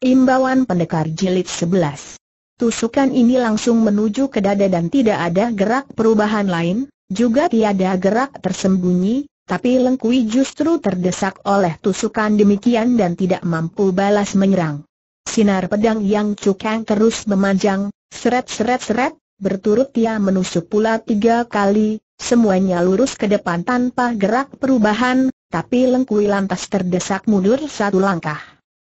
Imbauan Pendekar Jilid 11 Tusukan ini langsung menuju ke dada dan tidak ada gerak perubahan lain, juga tiada gerak tersembunyi, tapi Lengkui justru terdesak oleh tusukan demikian dan tidak mampu balas menyerang. Sinar pedang yang cukang terus memanjang, seret-seret-seret, berturut ia menusuk pula tiga kali, semuanya lurus ke depan tanpa gerak perubahan, tapi Lengkui lantas terdesak mundur satu langkah.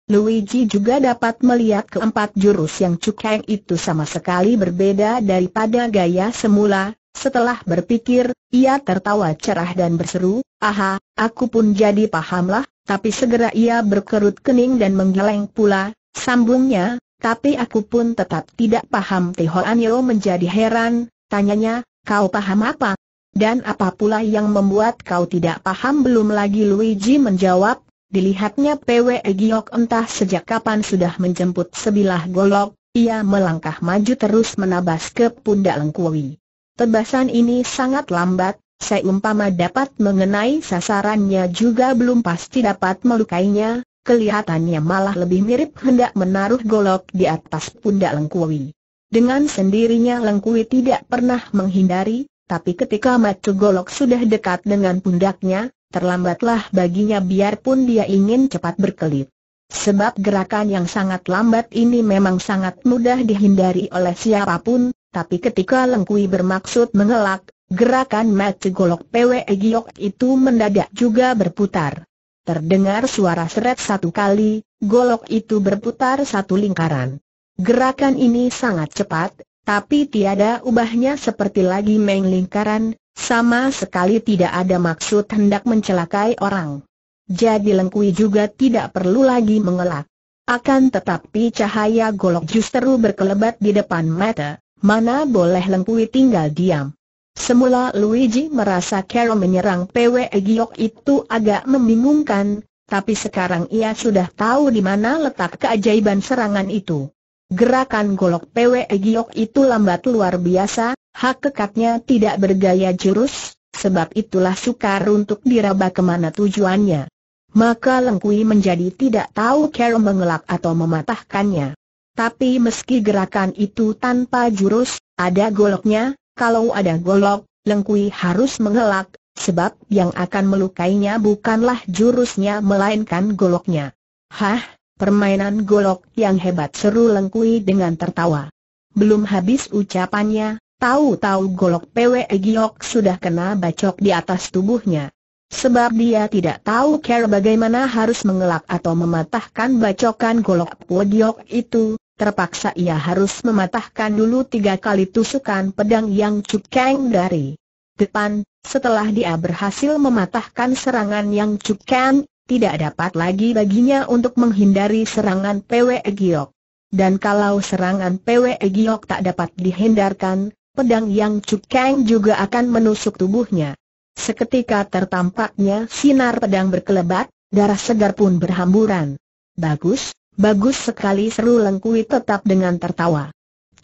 Luigi juga dapat melihat keempat jurus yang Cukeng itu sama sekali berbeda daripada gaya semula. Setelah berpikir, ia tertawa cerah dan berseru, Aha, aku pun jadi pahamlah, tapi segera ia berkerut kening dan menggeleng pula, sambungnya, tapi aku pun tetap tidak paham Tihoan Anio menjadi heran, tanyanya, kau paham apa? Dan apa pula yang membuat kau tidak paham belum lagi Luigi menjawab, Dilihatnya PW Giok entah sejak kapan sudah menjemput sebilah golok, ia melangkah maju terus menabas ke pundak Lengkuwi. Tebasan ini sangat lambat, seumpama dapat mengenai sasarannya juga belum pasti dapat melukainya, kelihatannya malah lebih mirip hendak menaruh golok di atas pundak Lengkuwi. Dengan sendirinya Lengkuwi tidak pernah menghindari, tapi ketika Matu Golok sudah dekat dengan pundaknya, terlambatlah baginya biarpun dia ingin cepat berkelit. Sebab gerakan yang sangat lambat ini memang sangat mudah dihindari oleh siapapun, tapi ketika Lengkui bermaksud mengelak, gerakan Matu golok PWE Giok itu mendadak juga berputar. Terdengar suara seret satu kali, golok itu berputar satu lingkaran. Gerakan ini sangat cepat, tapi tiada ubahnya seperti lagi main lingkaran, sama sekali tidak ada maksud hendak mencelakai orang. Jadi Lengkui juga tidak perlu lagi mengelak. Akan tetapi cahaya golok justru berkelebat di depan mata, mana boleh Lengkui tinggal diam. Semula Luigi merasa Carol menyerang PW Giok itu agak membingungkan, tapi sekarang ia sudah tahu di mana letak keajaiban serangan itu. Gerakan golok PWE Giok itu lambat luar biasa, hak kekatnya tidak bergaya jurus, sebab itulah sukar untuk diraba kemana tujuannya. Maka Lengkui menjadi tidak tahu cara mengelak atau mematahkannya. Tapi meski gerakan itu tanpa jurus, ada goloknya, kalau ada golok, Lengkui harus mengelak, sebab yang akan melukainya bukanlah jurusnya melainkan goloknya. Hah, Permainan golok yang hebat seru Lengkui dengan tertawa. Belum habis ucapannya, tahu-tahu golok PWE Giok sudah kena bacok di atas tubuhnya. Sebab dia tidak tahu cara bagaimana harus mengelak atau mematahkan bacokan golok Giok itu, terpaksa ia harus mematahkan dulu tiga kali tusukan pedang yang cukeng dari depan, setelah dia berhasil mematahkan serangan yang cukeng, tidak dapat lagi baginya untuk menghindari serangan PW Giok. Dan kalau serangan PW Giok tak dapat dihindarkan, pedang yang cukeng juga akan menusuk tubuhnya. Seketika tertampaknya sinar pedang berkelebat, darah segar pun berhamburan. Bagus, bagus sekali seru Lengkui tetap dengan tertawa.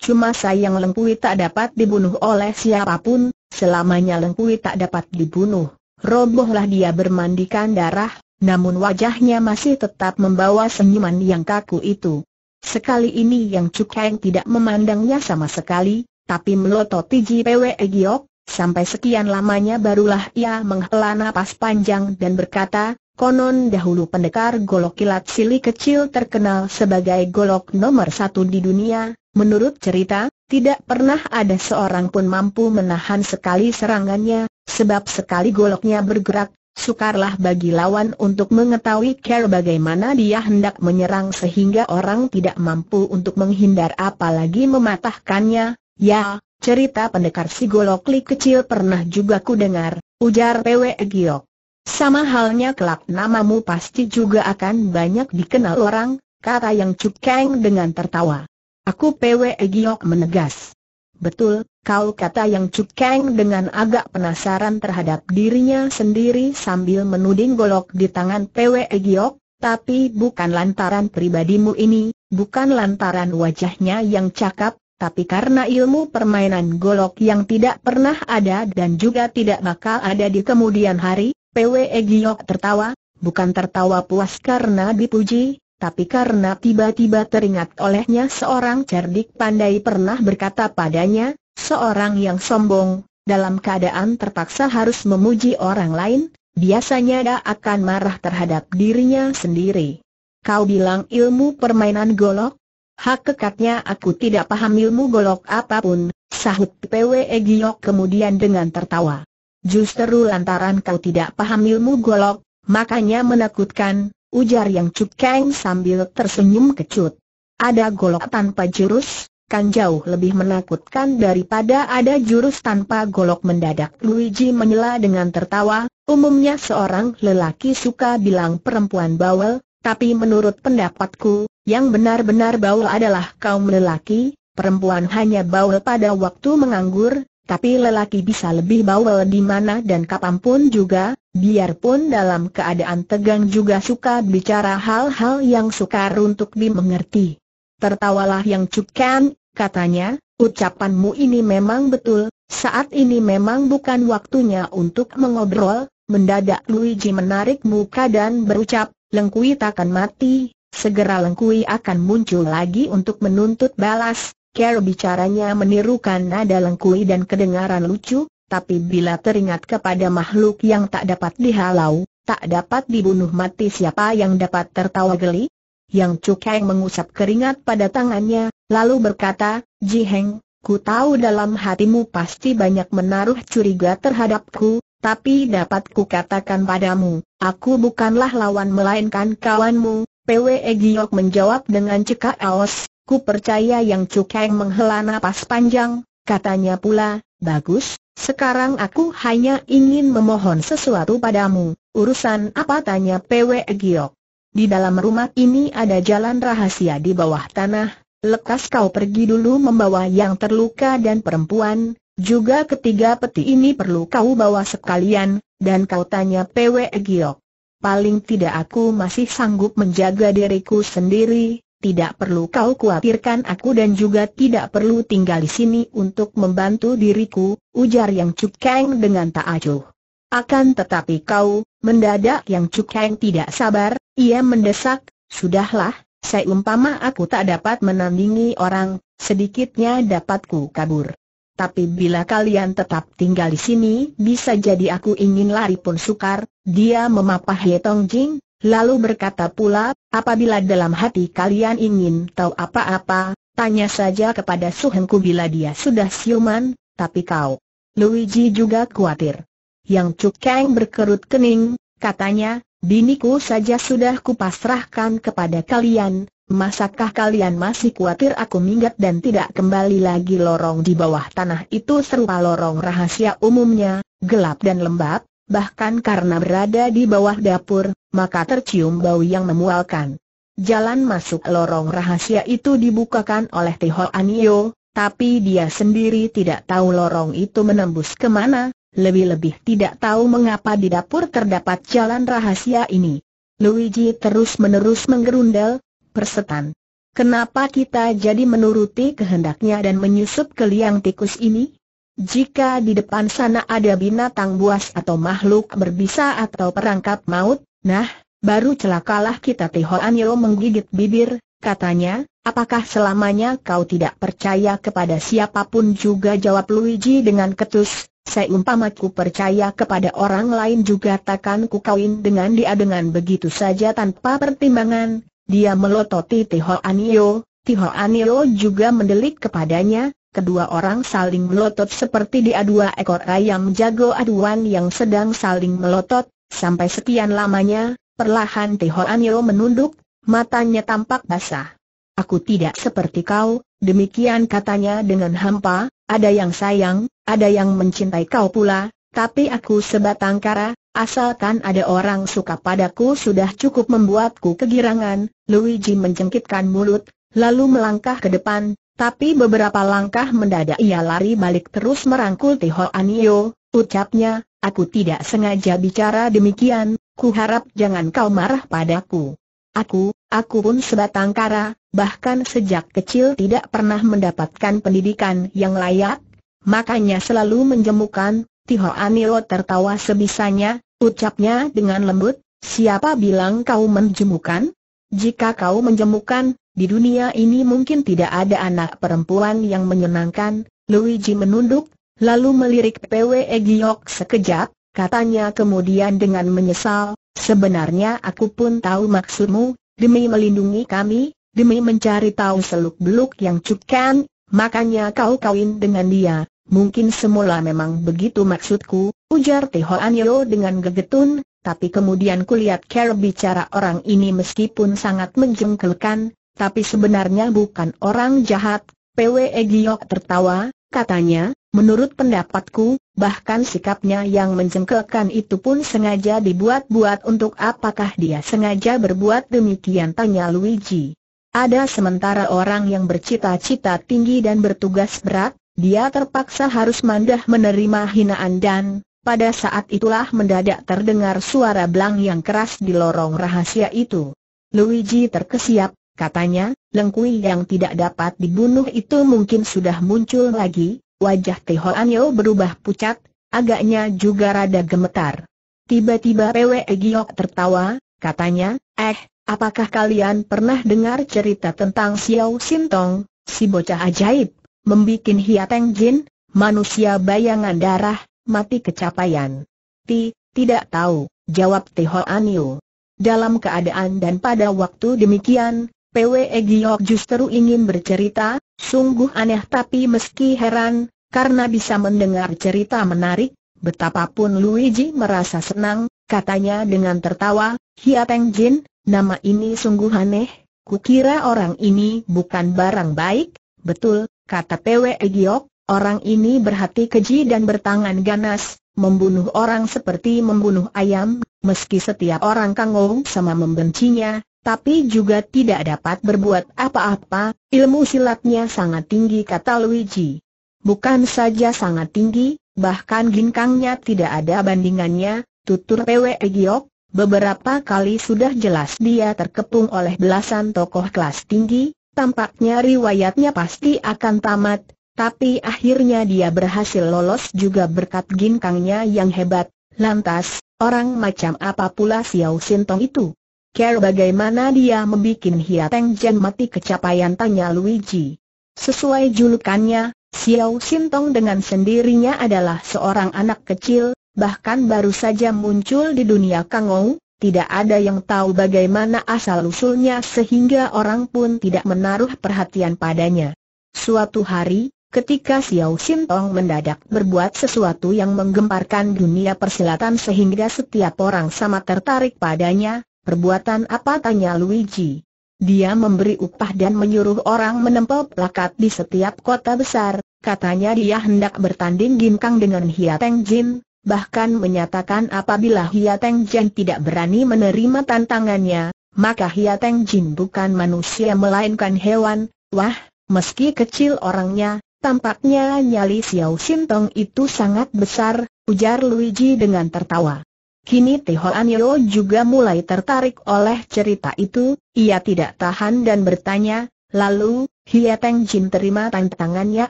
Cuma sayang Lengkui tak dapat dibunuh oleh siapapun, selamanya Lengkui tak dapat dibunuh. Robohlah dia bermandikan darah, namun wajahnya masih tetap membawa senyuman yang kaku itu. Sekali ini yang Cukeng tidak memandangnya sama sekali, tapi melototi JPW Giok, sampai sekian lamanya barulah ia menghela napas panjang dan berkata, konon dahulu pendekar golok kilat sili kecil terkenal sebagai golok nomor satu di dunia, menurut cerita, tidak pernah ada seorang pun mampu menahan sekali serangannya, sebab sekali goloknya bergerak, Sukarlah bagi lawan untuk mengetahui cara bagaimana dia hendak menyerang sehingga orang tidak mampu untuk menghindar apalagi mematahkannya. Ya, cerita pendekar si golokli kecil pernah juga ku dengar, ujar PW Giok. Sama halnya kelak namamu pasti juga akan banyak dikenal orang, kata yang cukeng dengan tertawa. Aku PW Giok menegas. Betul, Kau kata yang Cukeng dengan agak penasaran terhadap dirinya sendiri sambil menuding golok di tangan PW Giok, tapi bukan lantaran pribadimu ini, bukan lantaran wajahnya yang cakap, tapi karena ilmu permainan golok yang tidak pernah ada dan juga tidak bakal ada di kemudian hari, PW Giok tertawa, bukan tertawa puas karena dipuji, tapi karena tiba-tiba teringat olehnya seorang cerdik pandai pernah berkata padanya, Seorang yang sombong, dalam keadaan terpaksa harus memuji orang lain, biasanya dia akan marah terhadap dirinya sendiri. Kau bilang ilmu permainan golok? Hak kekatnya aku tidak paham ilmu golok apapun, sahut PWE Giok kemudian dengan tertawa. Justru lantaran kau tidak paham ilmu golok, makanya menakutkan, ujar yang cukeng sambil tersenyum kecut. Ada golok tanpa jurus, kan jauh lebih menakutkan daripada ada jurus tanpa golok mendadak. Luigi menyela dengan tertawa, umumnya seorang lelaki suka bilang perempuan bawel, tapi menurut pendapatku, yang benar-benar bawel adalah kaum lelaki, perempuan hanya bawel pada waktu menganggur, tapi lelaki bisa lebih bawel di mana dan kapanpun juga, biarpun dalam keadaan tegang juga suka bicara hal-hal yang sukar untuk dimengerti. Tertawalah yang cukan, katanya, ucapanmu ini memang betul, saat ini memang bukan waktunya untuk mengobrol, mendadak Luigi menarik muka dan berucap, Lengkui takkan mati, segera Lengkui akan muncul lagi untuk menuntut balas, Care bicaranya menirukan nada Lengkui dan kedengaran lucu, tapi bila teringat kepada makhluk yang tak dapat dihalau, tak dapat dibunuh mati siapa yang dapat tertawa geli, yang Cukeng mengusap keringat pada tangannya, lalu berkata, Ji Heng, ku tahu dalam hatimu pasti banyak menaruh curiga terhadapku, tapi dapat ku katakan padamu, aku bukanlah lawan melainkan kawanmu. PWE Giok menjawab dengan cekak aos, ku percaya yang Cukeng menghela napas panjang, katanya pula, bagus, sekarang aku hanya ingin memohon sesuatu padamu, urusan apa tanya PWE Giok. Di dalam rumah ini ada jalan rahasia di bawah tanah, lekas kau pergi dulu membawa yang terluka dan perempuan, juga ketiga peti ini perlu kau bawa sekalian, dan kau tanya PW Giok. Paling tidak aku masih sanggup menjaga diriku sendiri, tidak perlu kau khawatirkan aku dan juga tidak perlu tinggal di sini untuk membantu diriku, ujar yang cukeng dengan tak acuh. Akan tetapi kau, mendadak yang cukeng tidak sabar, ia mendesak, sudahlah, saya umpama aku tak dapat menandingi orang, sedikitnya dapatku kabur. Tapi bila kalian tetap tinggal di sini, bisa jadi aku ingin lari pun sukar. Dia memapah Ye Tong Jing, lalu berkata pula, apabila dalam hati kalian ingin tahu apa-apa, tanya saja kepada Suhenku bila dia sudah siuman, tapi kau. Luigi juga khawatir. Yang Kang berkerut kening, katanya, Biniku saja sudah kupasrahkan kepada kalian, Masakah kalian masih khawatir aku minggat dan tidak kembali lagi lorong di bawah tanah itu serupa lorong rahasia umumnya, gelap dan lembab, bahkan karena berada di bawah dapur, maka tercium bau yang memualkan. Jalan masuk lorong rahasia itu dibukakan oleh Tio Anio, tapi dia sendiri tidak tahu lorong itu menembus kemana, lebih-lebih tidak tahu mengapa di dapur terdapat jalan rahasia ini. Luigi terus-menerus menggerundel, persetan. Kenapa kita jadi menuruti kehendaknya dan menyusup ke liang tikus ini? Jika di depan sana ada binatang buas atau makhluk berbisa atau perangkap maut, nah, baru celakalah kita Tiho Anyo menggigit bibir, katanya, apakah selamanya kau tidak percaya kepada siapapun juga jawab Luigi dengan ketus, saya umpamaku percaya kepada orang lain juga takkan ku kawin dengan dia dengan begitu saja tanpa pertimbangan. Dia melototi Tiho Anio, Tiho Anio juga mendelik kepadanya, kedua orang saling melotot seperti dia dua ekor ayam jago aduan yang sedang saling melotot, sampai sekian lamanya, perlahan Tiho Anio menunduk, matanya tampak basah. Aku tidak seperti kau, demikian katanya dengan hampa, ada yang sayang, ada yang mencintai kau pula, tapi aku sebatang kara, asalkan ada orang suka padaku sudah cukup membuatku kegirangan, Luigi menjengkitkan mulut, lalu melangkah ke depan, tapi beberapa langkah mendadak ia lari balik terus merangkul Tiho Anio, ucapnya, aku tidak sengaja bicara demikian, ku harap jangan kau marah padaku. Aku, aku pun sebatang kara, bahkan sejak kecil tidak pernah mendapatkan pendidikan yang layak, makanya selalu menjemukan, Tiho Anilo tertawa sebisanya, ucapnya dengan lembut, siapa bilang kau menjemukan? Jika kau menjemukan, di dunia ini mungkin tidak ada anak perempuan yang menyenangkan, Luigi menunduk, lalu melirik PWE Giok sekejap, Katanya kemudian dengan menyesal, sebenarnya aku pun tahu maksudmu, demi melindungi kami, demi mencari tahu seluk-beluk yang cukan, makanya kau kawin dengan dia. Mungkin semula memang begitu maksudku, ujar Teho Yo dengan gegetun, tapi kemudian kulihat cara bicara orang ini meskipun sangat menjengkelkan, tapi sebenarnya bukan orang jahat. Pwe Giok tertawa, katanya, menurut pendapatku, bahkan sikapnya yang mencengkelkan itu pun sengaja dibuat-buat untuk apakah dia sengaja berbuat demikian tanya Luigi. Ada sementara orang yang bercita-cita tinggi dan bertugas berat, dia terpaksa harus mandah menerima hinaan dan, pada saat itulah mendadak terdengar suara belang yang keras di lorong rahasia itu. Luigi terkesiap, Katanya, Lengkui yang tidak dapat dibunuh itu mungkin sudah muncul lagi, wajah Teho Anyo berubah pucat, agaknya juga rada gemetar. Tiba-tiba Pwe Giok tertawa, katanya, eh, apakah kalian pernah dengar cerita tentang Xiao Sintong, si bocah ajaib, membuat hiateng jin, manusia bayangan darah, mati kecapaian? Ti, tidak tahu, jawab Teho Anyo. Dalam keadaan dan pada waktu demikian, PWE Giok justru ingin bercerita, sungguh aneh tapi meski heran, karena bisa mendengar cerita menarik, betapapun Luigi merasa senang, katanya dengan tertawa, Hia Teng Jin, nama ini sungguh aneh, kukira orang ini bukan barang baik, betul, kata PWE Giok, orang ini berhati keji dan bertangan ganas, membunuh orang seperti membunuh ayam, meski setiap orang kangou sama membencinya, tapi juga tidak dapat berbuat apa-apa, ilmu silatnya sangat tinggi kata Luigi. Bukan saja sangat tinggi, bahkan ginkangnya tidak ada bandingannya, tutur PW Giok, beberapa kali sudah jelas dia terkepung oleh belasan tokoh kelas tinggi, tampaknya riwayatnya pasti akan tamat, tapi akhirnya dia berhasil lolos juga berkat ginkangnya yang hebat, lantas, orang macam apa pula Xiao Sintong itu? Care bagaimana dia membuat Hia Teng Jen mati kecapaian tanya Luigi. Sesuai julukannya, Xiao Sintong dengan sendirinya adalah seorang anak kecil, bahkan baru saja muncul di dunia Kangou, tidak ada yang tahu bagaimana asal-usulnya sehingga orang pun tidak menaruh perhatian padanya. Suatu hari, ketika Xiao Sintong mendadak berbuat sesuatu yang menggemparkan dunia persilatan sehingga setiap orang sama tertarik padanya, Perbuatan apa tanya Luigi? Dia memberi upah dan menyuruh orang menempel plakat di setiap kota besar, katanya dia hendak bertanding ginkang dengan Hia Hiateng Jin, bahkan menyatakan apabila Hia Hiateng Jin tidak berani menerima tantangannya, maka Hia Hiateng Jin bukan manusia melainkan hewan, wah, meski kecil orangnya, tampaknya nyali Xiao Shintong itu sangat besar, ujar Luigi dengan tertawa. Kini Tihoan Yeo juga mulai tertarik oleh cerita itu, ia tidak tahan dan bertanya, lalu, Hiat Jin terima tantangannya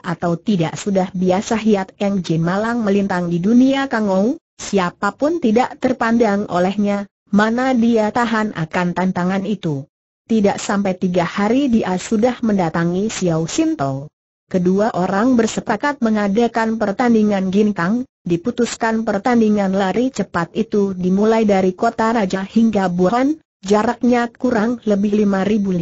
atau tidak sudah biasa Hiat Eng Jin malang melintang di dunia Kangou, siapapun tidak terpandang olehnya, mana dia tahan akan tantangan itu. Tidak sampai tiga hari dia sudah mendatangi Xiao Shinto. Kedua orang bersepakat mengadakan pertandingan ginkang, diputuskan pertandingan lari cepat itu dimulai dari kota raja hingga buahan, jaraknya kurang lebih 5.000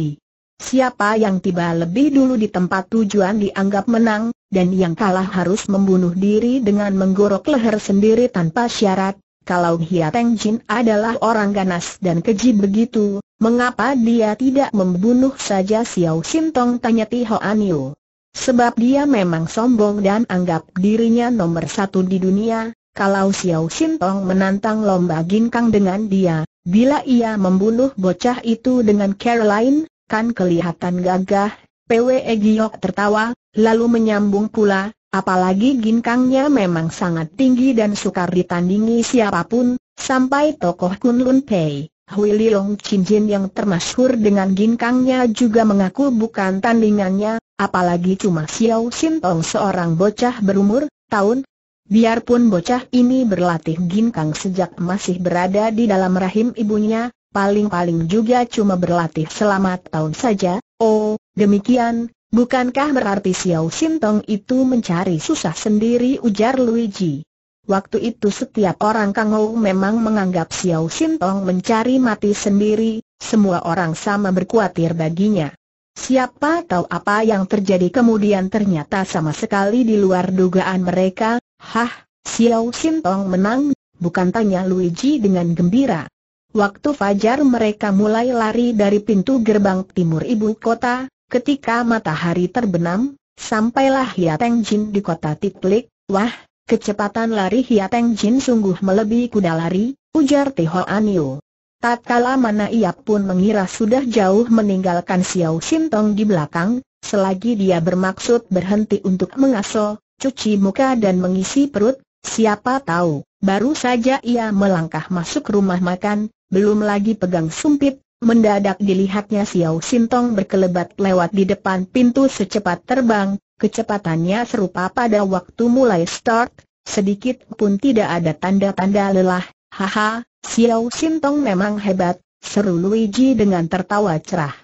li. Siapa yang tiba lebih dulu di tempat tujuan dianggap menang, dan yang kalah harus membunuh diri dengan menggorok leher sendiri tanpa syarat. Kalau Hia Teng Jin adalah orang ganas dan keji begitu, mengapa dia tidak membunuh saja Xiao Sintong tanya Ti Aniu. Sebab dia memang sombong dan anggap dirinya nomor satu di dunia, kalau Xiao Tong menantang lomba ginkang dengan dia, bila ia membunuh bocah itu dengan Caroline, kan kelihatan gagah, PWE Giok tertawa, lalu menyambung pula, apalagi ginkangnya memang sangat tinggi dan sukar ditandingi siapapun, sampai tokoh Kunlun Pei. Hui Long Jin yang termasyhur dengan ginkangnya juga mengaku bukan tandingannya, apalagi cuma Xiao Tong seorang bocah berumur, tahun. Biarpun bocah ini berlatih ginkang sejak masih berada di dalam rahim ibunya, paling-paling juga cuma berlatih selama tahun saja, oh, demikian, bukankah berarti Xiao Tong itu mencari susah sendiri ujar Luigi. Waktu itu setiap orang Kangou memang menganggap Xiao Shintong mencari mati sendiri, semua orang sama berkuatir baginya. Siapa tahu apa yang terjadi kemudian ternyata sama sekali di luar dugaan mereka, hah, Xiao Shintong menang, bukan tanya Luigi dengan gembira. Waktu fajar mereka mulai lari dari pintu gerbang timur ibu kota, ketika matahari terbenam, sampailah Hiateng Jin di kota Titlik, wah, Kecepatan lari Hiateng Jin sungguh melebihi kuda lari, ujar Tiho Anio. Tatkala mana ia pun mengira sudah jauh meninggalkan Xiao Shintong di belakang, selagi dia bermaksud berhenti untuk mengaso, cuci muka dan mengisi perut, siapa tahu, baru saja ia melangkah masuk rumah makan, belum lagi pegang sumpit, Mendadak dilihatnya Xiao Sintong berkelebat lewat di depan pintu secepat terbang, kecepatannya serupa pada waktu mulai start, sedikit pun tidak ada tanda-tanda lelah, haha, Xiao Sintong memang hebat, seru Luigi dengan tertawa cerah.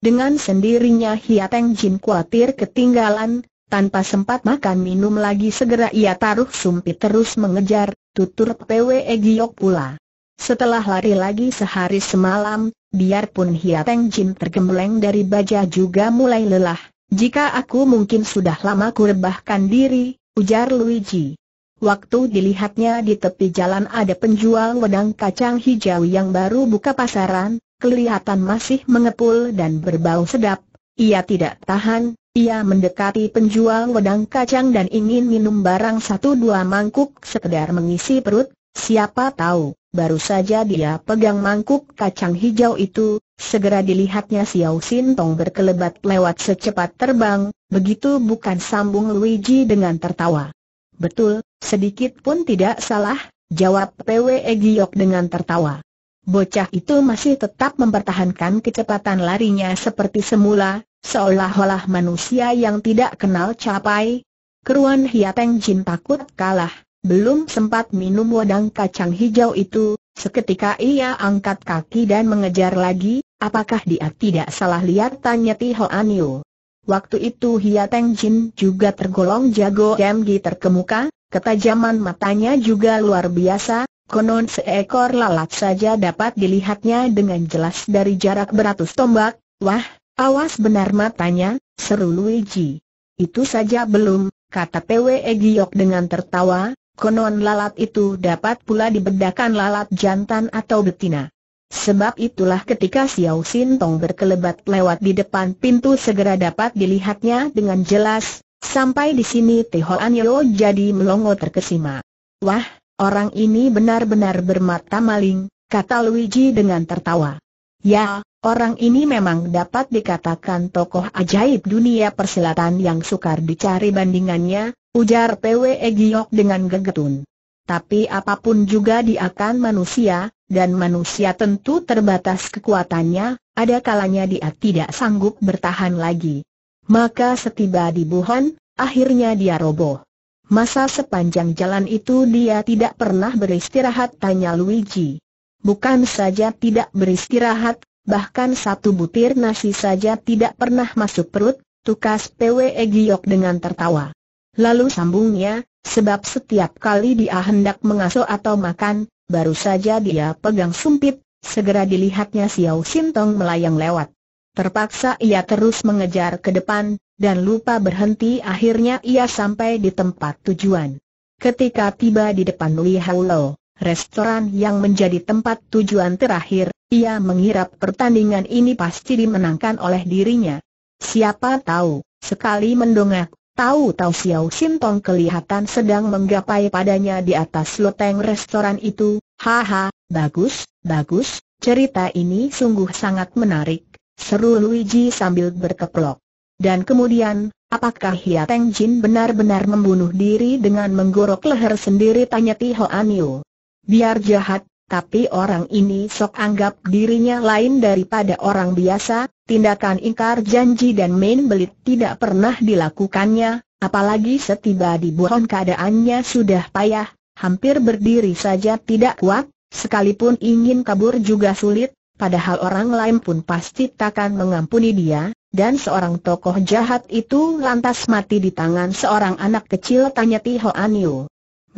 Dengan sendirinya Hiateng Jin khawatir ketinggalan, tanpa sempat makan minum lagi segera ia taruh sumpit terus mengejar, tutur Pwe Giok pula. Setelah lari lagi sehari semalam, biarpun Hia Jin tergembleng dari baja juga mulai lelah. Jika aku mungkin sudah lama kurebahkan diri, ujar Luigi. Waktu dilihatnya di tepi jalan ada penjual wedang kacang hijau yang baru buka pasaran, kelihatan masih mengepul dan berbau sedap. Ia tidak tahan, ia mendekati penjual wedang kacang dan ingin minum barang satu dua mangkuk sekedar mengisi perut, Siapa tahu, baru saja dia pegang mangkuk kacang hijau itu, segera dilihatnya Xiao Xin Tong berkelebat lewat secepat terbang, begitu bukan sambung Luigi dengan tertawa. Betul, sedikit pun tidak salah, jawab PW Giok dengan tertawa. Bocah itu masih tetap mempertahankan kecepatan larinya seperti semula, seolah-olah manusia yang tidak kenal capai. Keruan Hiateng Jin takut kalah, belum sempat minum wadang kacang hijau itu, seketika ia angkat kaki dan mengejar lagi, apakah dia tidak salah lihat tanya Tiho Aniu. Waktu itu Hia Teng Jin juga tergolong jago MG terkemuka, ketajaman matanya juga luar biasa, konon seekor lalat saja dapat dilihatnya dengan jelas dari jarak beratus tombak, wah, awas benar matanya, seru Luigi. Itu saja belum, kata PWE Giok dengan tertawa, Konon lalat itu dapat pula dibedakan lalat jantan atau betina. Sebab itulah ketika Xiao Xin Tong berkelebat lewat di depan pintu segera dapat dilihatnya dengan jelas, sampai di sini Tehoan Yo jadi melongo terkesima. Wah, orang ini benar-benar bermata maling, kata Luigi dengan tertawa. Ya, orang ini memang dapat dikatakan tokoh ajaib dunia persilatan yang sukar dicari bandingannya, Ujar PW e Giok dengan gegetun. Tapi apapun juga dia kan manusia, dan manusia tentu terbatas kekuatannya, ada kalanya dia tidak sanggup bertahan lagi. Maka setiba di Wuhan, akhirnya dia roboh. Masa sepanjang jalan itu dia tidak pernah beristirahat tanya Luigi. Bukan saja tidak beristirahat, bahkan satu butir nasi saja tidak pernah masuk perut, tukas PW e Giok dengan tertawa. Lalu sambungnya, sebab setiap kali dia hendak mengasuh atau makan, baru saja dia pegang sumpit, segera dilihatnya Xiao Shintong melayang lewat. Terpaksa ia terus mengejar ke depan, dan lupa berhenti akhirnya ia sampai di tempat tujuan. Ketika tiba di depan Li Haulo, restoran yang menjadi tempat tujuan terakhir, ia mengira pertandingan ini pasti dimenangkan oleh dirinya. Siapa tahu, sekali mendongak Tahu-tahu Xiao Sintong kelihatan sedang menggapai padanya di atas loteng restoran itu. Haha, bagus, bagus, cerita ini sungguh sangat menarik, seru Luigi sambil berkeplok. Dan kemudian, apakah Hia Teng Jin benar-benar membunuh diri dengan menggorok leher sendiri tanya Tiho Ho Biar jahat, tapi orang ini sok anggap dirinya lain daripada orang biasa, tindakan ingkar janji dan main belit tidak pernah dilakukannya, apalagi setiba di Buron keadaannya sudah payah, hampir berdiri saja tidak kuat, sekalipun ingin kabur juga sulit, padahal orang lain pun pasti takkan mengampuni dia, dan seorang tokoh jahat itu lantas mati di tangan seorang anak kecil tanya Ti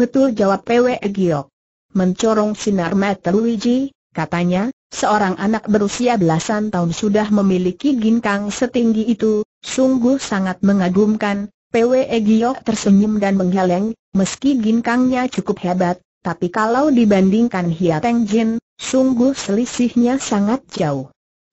Betul jawab Pwe Giok. Mencorong sinar mata Luigi, katanya, seorang anak berusia belasan tahun sudah memiliki ginkang setinggi itu, sungguh sangat mengagumkan. PWE Gio tersenyum dan menggeleng, meski ginkangnya cukup hebat, tapi kalau dibandingkan Hiateng Jin, sungguh selisihnya sangat jauh.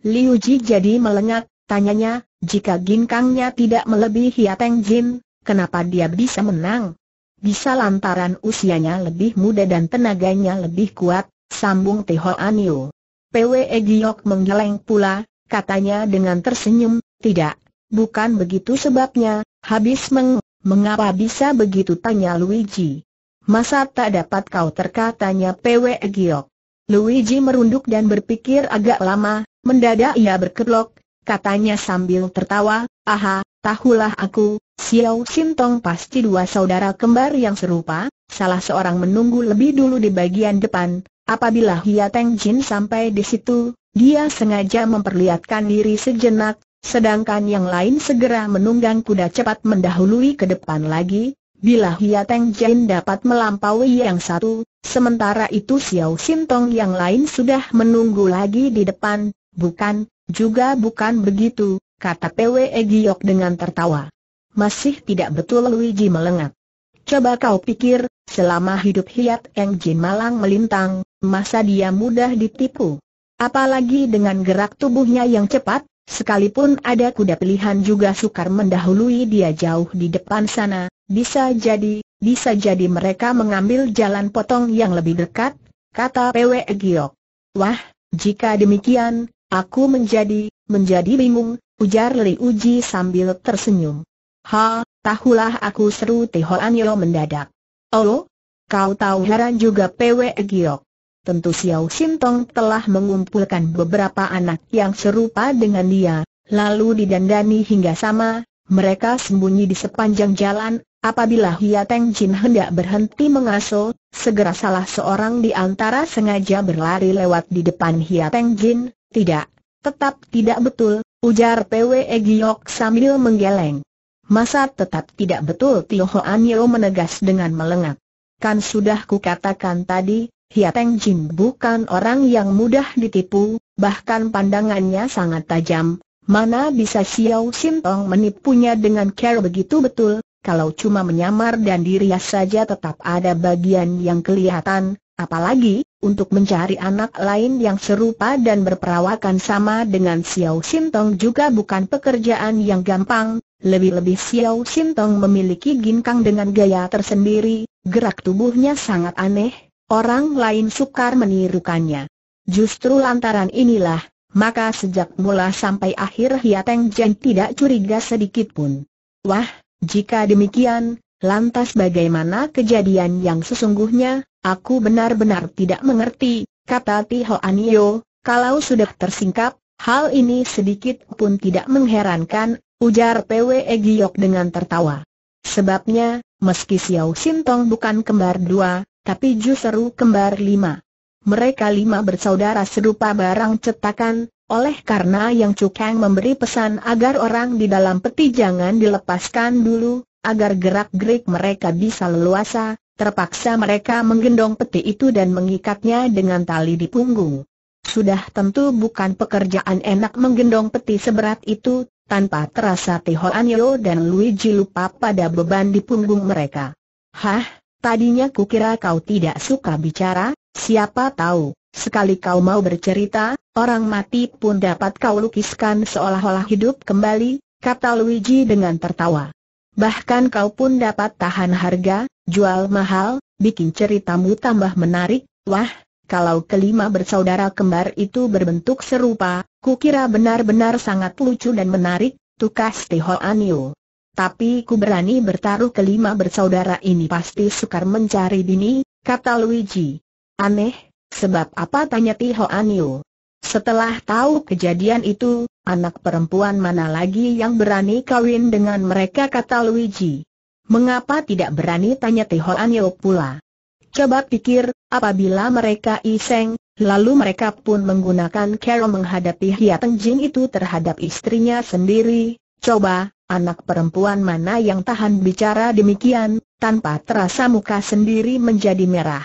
Liuji jadi melengak, tanyanya, jika ginkangnya tidak melebihi Hiateng Jin, kenapa dia bisa menang? Bisa lantaran usianya lebih muda dan tenaganya lebih kuat, sambung Teho Anio. PWE Giok menggeleng pula, katanya dengan tersenyum, tidak, bukan begitu sebabnya, habis meng, mengapa bisa begitu tanya Luigi. Masa tak dapat kau terkatanya PWE Giok. Luigi merunduk dan berpikir agak lama, mendadak ia berkelok, katanya sambil tertawa, aha, Tahulah aku, Xiao Sintong pasti dua saudara kembar yang serupa, salah seorang menunggu lebih dulu di bagian depan, apabila Hia Teng Jin sampai di situ, dia sengaja memperlihatkan diri sejenak, sedangkan yang lain segera menunggang kuda cepat mendahului ke depan lagi, bila Hia Teng Jin dapat melampaui yang satu, sementara itu Xiao Sintong yang lain sudah menunggu lagi di depan, bukan, juga bukan begitu, kata PWE Giok dengan tertawa. Masih tidak betul Luigi melengat. Coba kau pikir, selama hidup Hiat Eng Jin malang melintang, masa dia mudah ditipu. Apalagi dengan gerak tubuhnya yang cepat, sekalipun ada kuda pilihan juga sukar mendahului dia jauh di depan sana, bisa jadi, bisa jadi mereka mengambil jalan potong yang lebih dekat, kata PW Giok. Wah, jika demikian, aku menjadi, menjadi bingung, ujar Li Uji sambil tersenyum. Ha, tahulah aku seru Tihoan Yo mendadak. Oh, kau tahu heran juga PW Giok. Tentu Xiao Sintong telah mengumpulkan beberapa anak yang serupa dengan dia, lalu didandani hingga sama, mereka sembunyi di sepanjang jalan, apabila Hia Teng Jin hendak berhenti mengasuh, segera salah seorang di antara sengaja berlari lewat di depan Hia Teng Jin, tidak, tetap tidak betul, Ujar Pwe Giok sambil menggeleng. Masa tetap tidak betul Tio An Yeo menegas dengan melengak. Kan sudah kukatakan tadi, Hia Teng Jin bukan orang yang mudah ditipu, bahkan pandangannya sangat tajam. Mana bisa Xiao Tong menipunya dengan care begitu betul, kalau cuma menyamar dan dirias saja tetap ada bagian yang kelihatan, apalagi, untuk mencari anak lain yang serupa dan berperawakan sama dengan Xiao Xintong juga bukan pekerjaan yang gampang, lebih-lebih Xiao Xintong memiliki ginkang dengan gaya tersendiri, gerak tubuhnya sangat aneh, orang lain sukar menirukannya. Justru lantaran inilah, maka sejak mula sampai akhir Hiateng Jen tidak curiga sedikit pun. Wah, jika demikian, Lantas bagaimana kejadian yang sesungguhnya, aku benar-benar tidak mengerti, kata Tiho Anio, kalau sudah tersingkap, hal ini sedikit pun tidak mengherankan, ujar PW e Giok dengan tertawa. Sebabnya, meski Xiao Sintong bukan kembar dua, tapi justru kembar lima. Mereka lima bersaudara serupa barang cetakan, oleh karena Yang Cukang memberi pesan agar orang di dalam peti jangan dilepaskan dulu, Agar gerak-gerik mereka bisa leluasa, terpaksa mereka menggendong peti itu dan mengikatnya dengan tali di punggung. Sudah tentu bukan pekerjaan enak menggendong peti seberat itu, tanpa terasa Tihoan dan Luigi lupa pada beban di punggung mereka. Hah, tadinya kukira kau tidak suka bicara, siapa tahu, sekali kau mau bercerita, orang mati pun dapat kau lukiskan seolah-olah hidup kembali, kata Luigi dengan tertawa. Bahkan kau pun dapat tahan harga, jual mahal, bikin ceritamu tambah menarik, wah, kalau kelima bersaudara kembar itu berbentuk serupa, kukira benar-benar sangat lucu dan menarik, tukas Tiho Aniu Tapi ku berani bertaruh kelima bersaudara ini pasti sukar mencari bini, kata Luigi. Aneh, sebab apa tanya Tiho Aniu Setelah tahu kejadian itu, Anak perempuan mana lagi yang berani kawin dengan mereka kata Luigi. Mengapa tidak berani tanya Tiho Anyo pula? Coba pikir, apabila mereka iseng, lalu mereka pun menggunakan cara menghadapi Hiateng Jin itu terhadap istrinya sendiri, coba, anak perempuan mana yang tahan bicara demikian, tanpa terasa muka sendiri menjadi merah.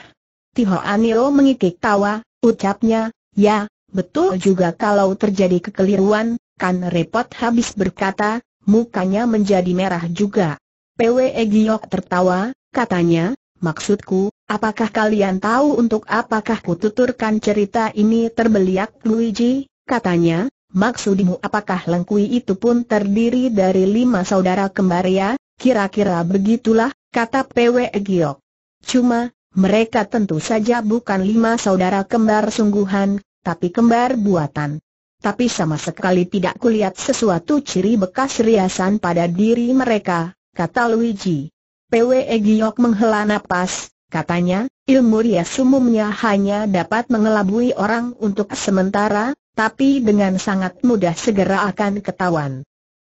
Tiho Anyo mengikik tawa, ucapnya, ya, Betul juga kalau terjadi kekeliruan, kan repot habis berkata, mukanya menjadi merah juga. PWE Giok tertawa, katanya, maksudku, apakah kalian tahu untuk apakah kututurkan cerita ini terbeliak Luigi, katanya, maksudmu apakah Lengkui itu pun terdiri dari lima saudara kembar ya, kira-kira begitulah, kata PWE Giok. Cuma, mereka tentu saja bukan lima saudara kembar sungguhan, tapi kembar buatan. Tapi sama sekali tidak kulihat sesuatu ciri bekas riasan pada diri mereka, kata Luigi. PWE Giok menghela nafas. katanya, ilmu rias umumnya hanya dapat mengelabui orang untuk sementara, tapi dengan sangat mudah segera akan ketahuan.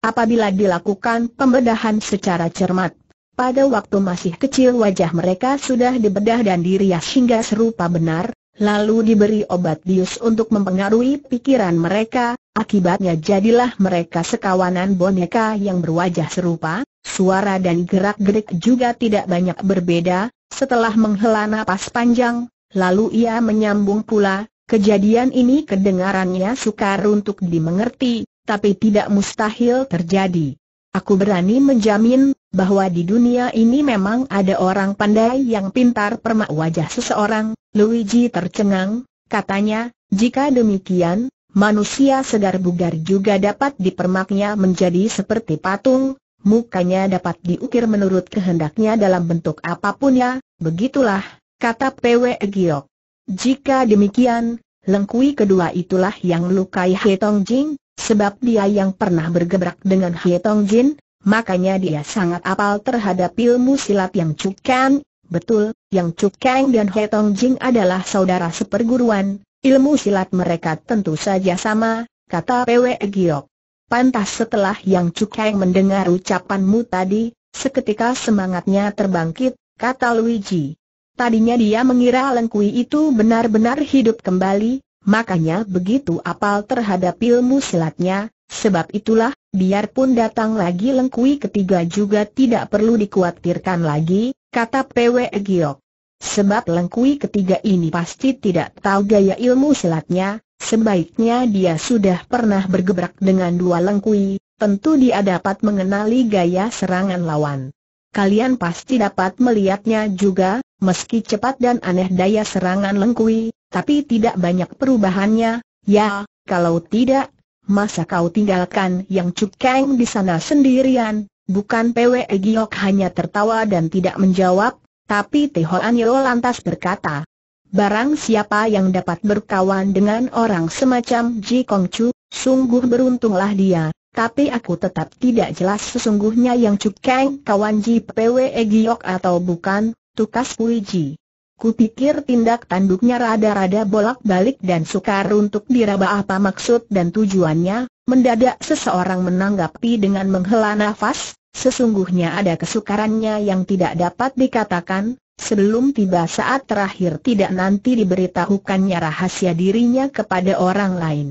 Apabila dilakukan pembedahan secara cermat, pada waktu masih kecil wajah mereka sudah dibedah dan dirias hingga serupa benar, lalu diberi obat bius untuk mempengaruhi pikiran mereka, akibatnya jadilah mereka sekawanan boneka yang berwajah serupa, suara dan gerak-gerik juga tidak banyak berbeda, setelah menghela napas panjang, lalu ia menyambung pula, kejadian ini kedengarannya sukar untuk dimengerti, tapi tidak mustahil terjadi. Aku berani menjamin, bahwa di dunia ini memang ada orang pandai yang pintar permak wajah seseorang, Luigi tercengang, katanya, jika demikian, manusia segar bugar juga dapat dipermaknya menjadi seperti patung, mukanya dapat diukir menurut kehendaknya dalam bentuk apapun ya, begitulah, kata PW Giok. Jika demikian, lengkui kedua itulah yang melukai He Tong Jing, Sebab dia yang pernah bergebrak dengan Hie Tong Jin, makanya dia sangat apal terhadap ilmu silat yang Kang. betul, yang Kang dan Hie Tong Jin adalah saudara seperguruan, ilmu silat mereka tentu saja sama, kata Pwe Giok. Pantas setelah yang Kang mendengar ucapanmu tadi, seketika semangatnya terbangkit, kata Luigi. Tadinya dia mengira Lengkui itu benar-benar hidup kembali, makanya begitu apal terhadap ilmu silatnya, sebab itulah, biarpun datang lagi lengkui ketiga juga tidak perlu dikhawatirkan lagi, kata Pwe Giok. Sebab lengkui ketiga ini pasti tidak tahu gaya ilmu silatnya, sebaiknya dia sudah pernah bergebrak dengan dua lengkui, tentu dia dapat mengenali gaya serangan lawan. Kalian pasti dapat melihatnya juga, meski cepat dan aneh daya serangan lengkui, tapi tidak banyak perubahannya, ya, kalau tidak, masa kau tinggalkan yang Cukeng di sana sendirian, bukan Pwe Giok hanya tertawa dan tidak menjawab, tapi Tehoan Yo lantas berkata, Barang siapa yang dapat berkawan dengan orang semacam Ji Kong Chu, sungguh beruntunglah dia, tapi aku tetap tidak jelas sesungguhnya yang Cukeng kawan Ji Pwe Giok atau bukan, tukas Pui Ji. Kupikir tindak tanduknya rada-rada bolak-balik dan sukar untuk diraba apa maksud dan tujuannya, mendadak seseorang menanggapi dengan menghela nafas, sesungguhnya ada kesukarannya yang tidak dapat dikatakan, sebelum tiba saat terakhir tidak nanti diberitahukannya rahasia dirinya kepada orang lain.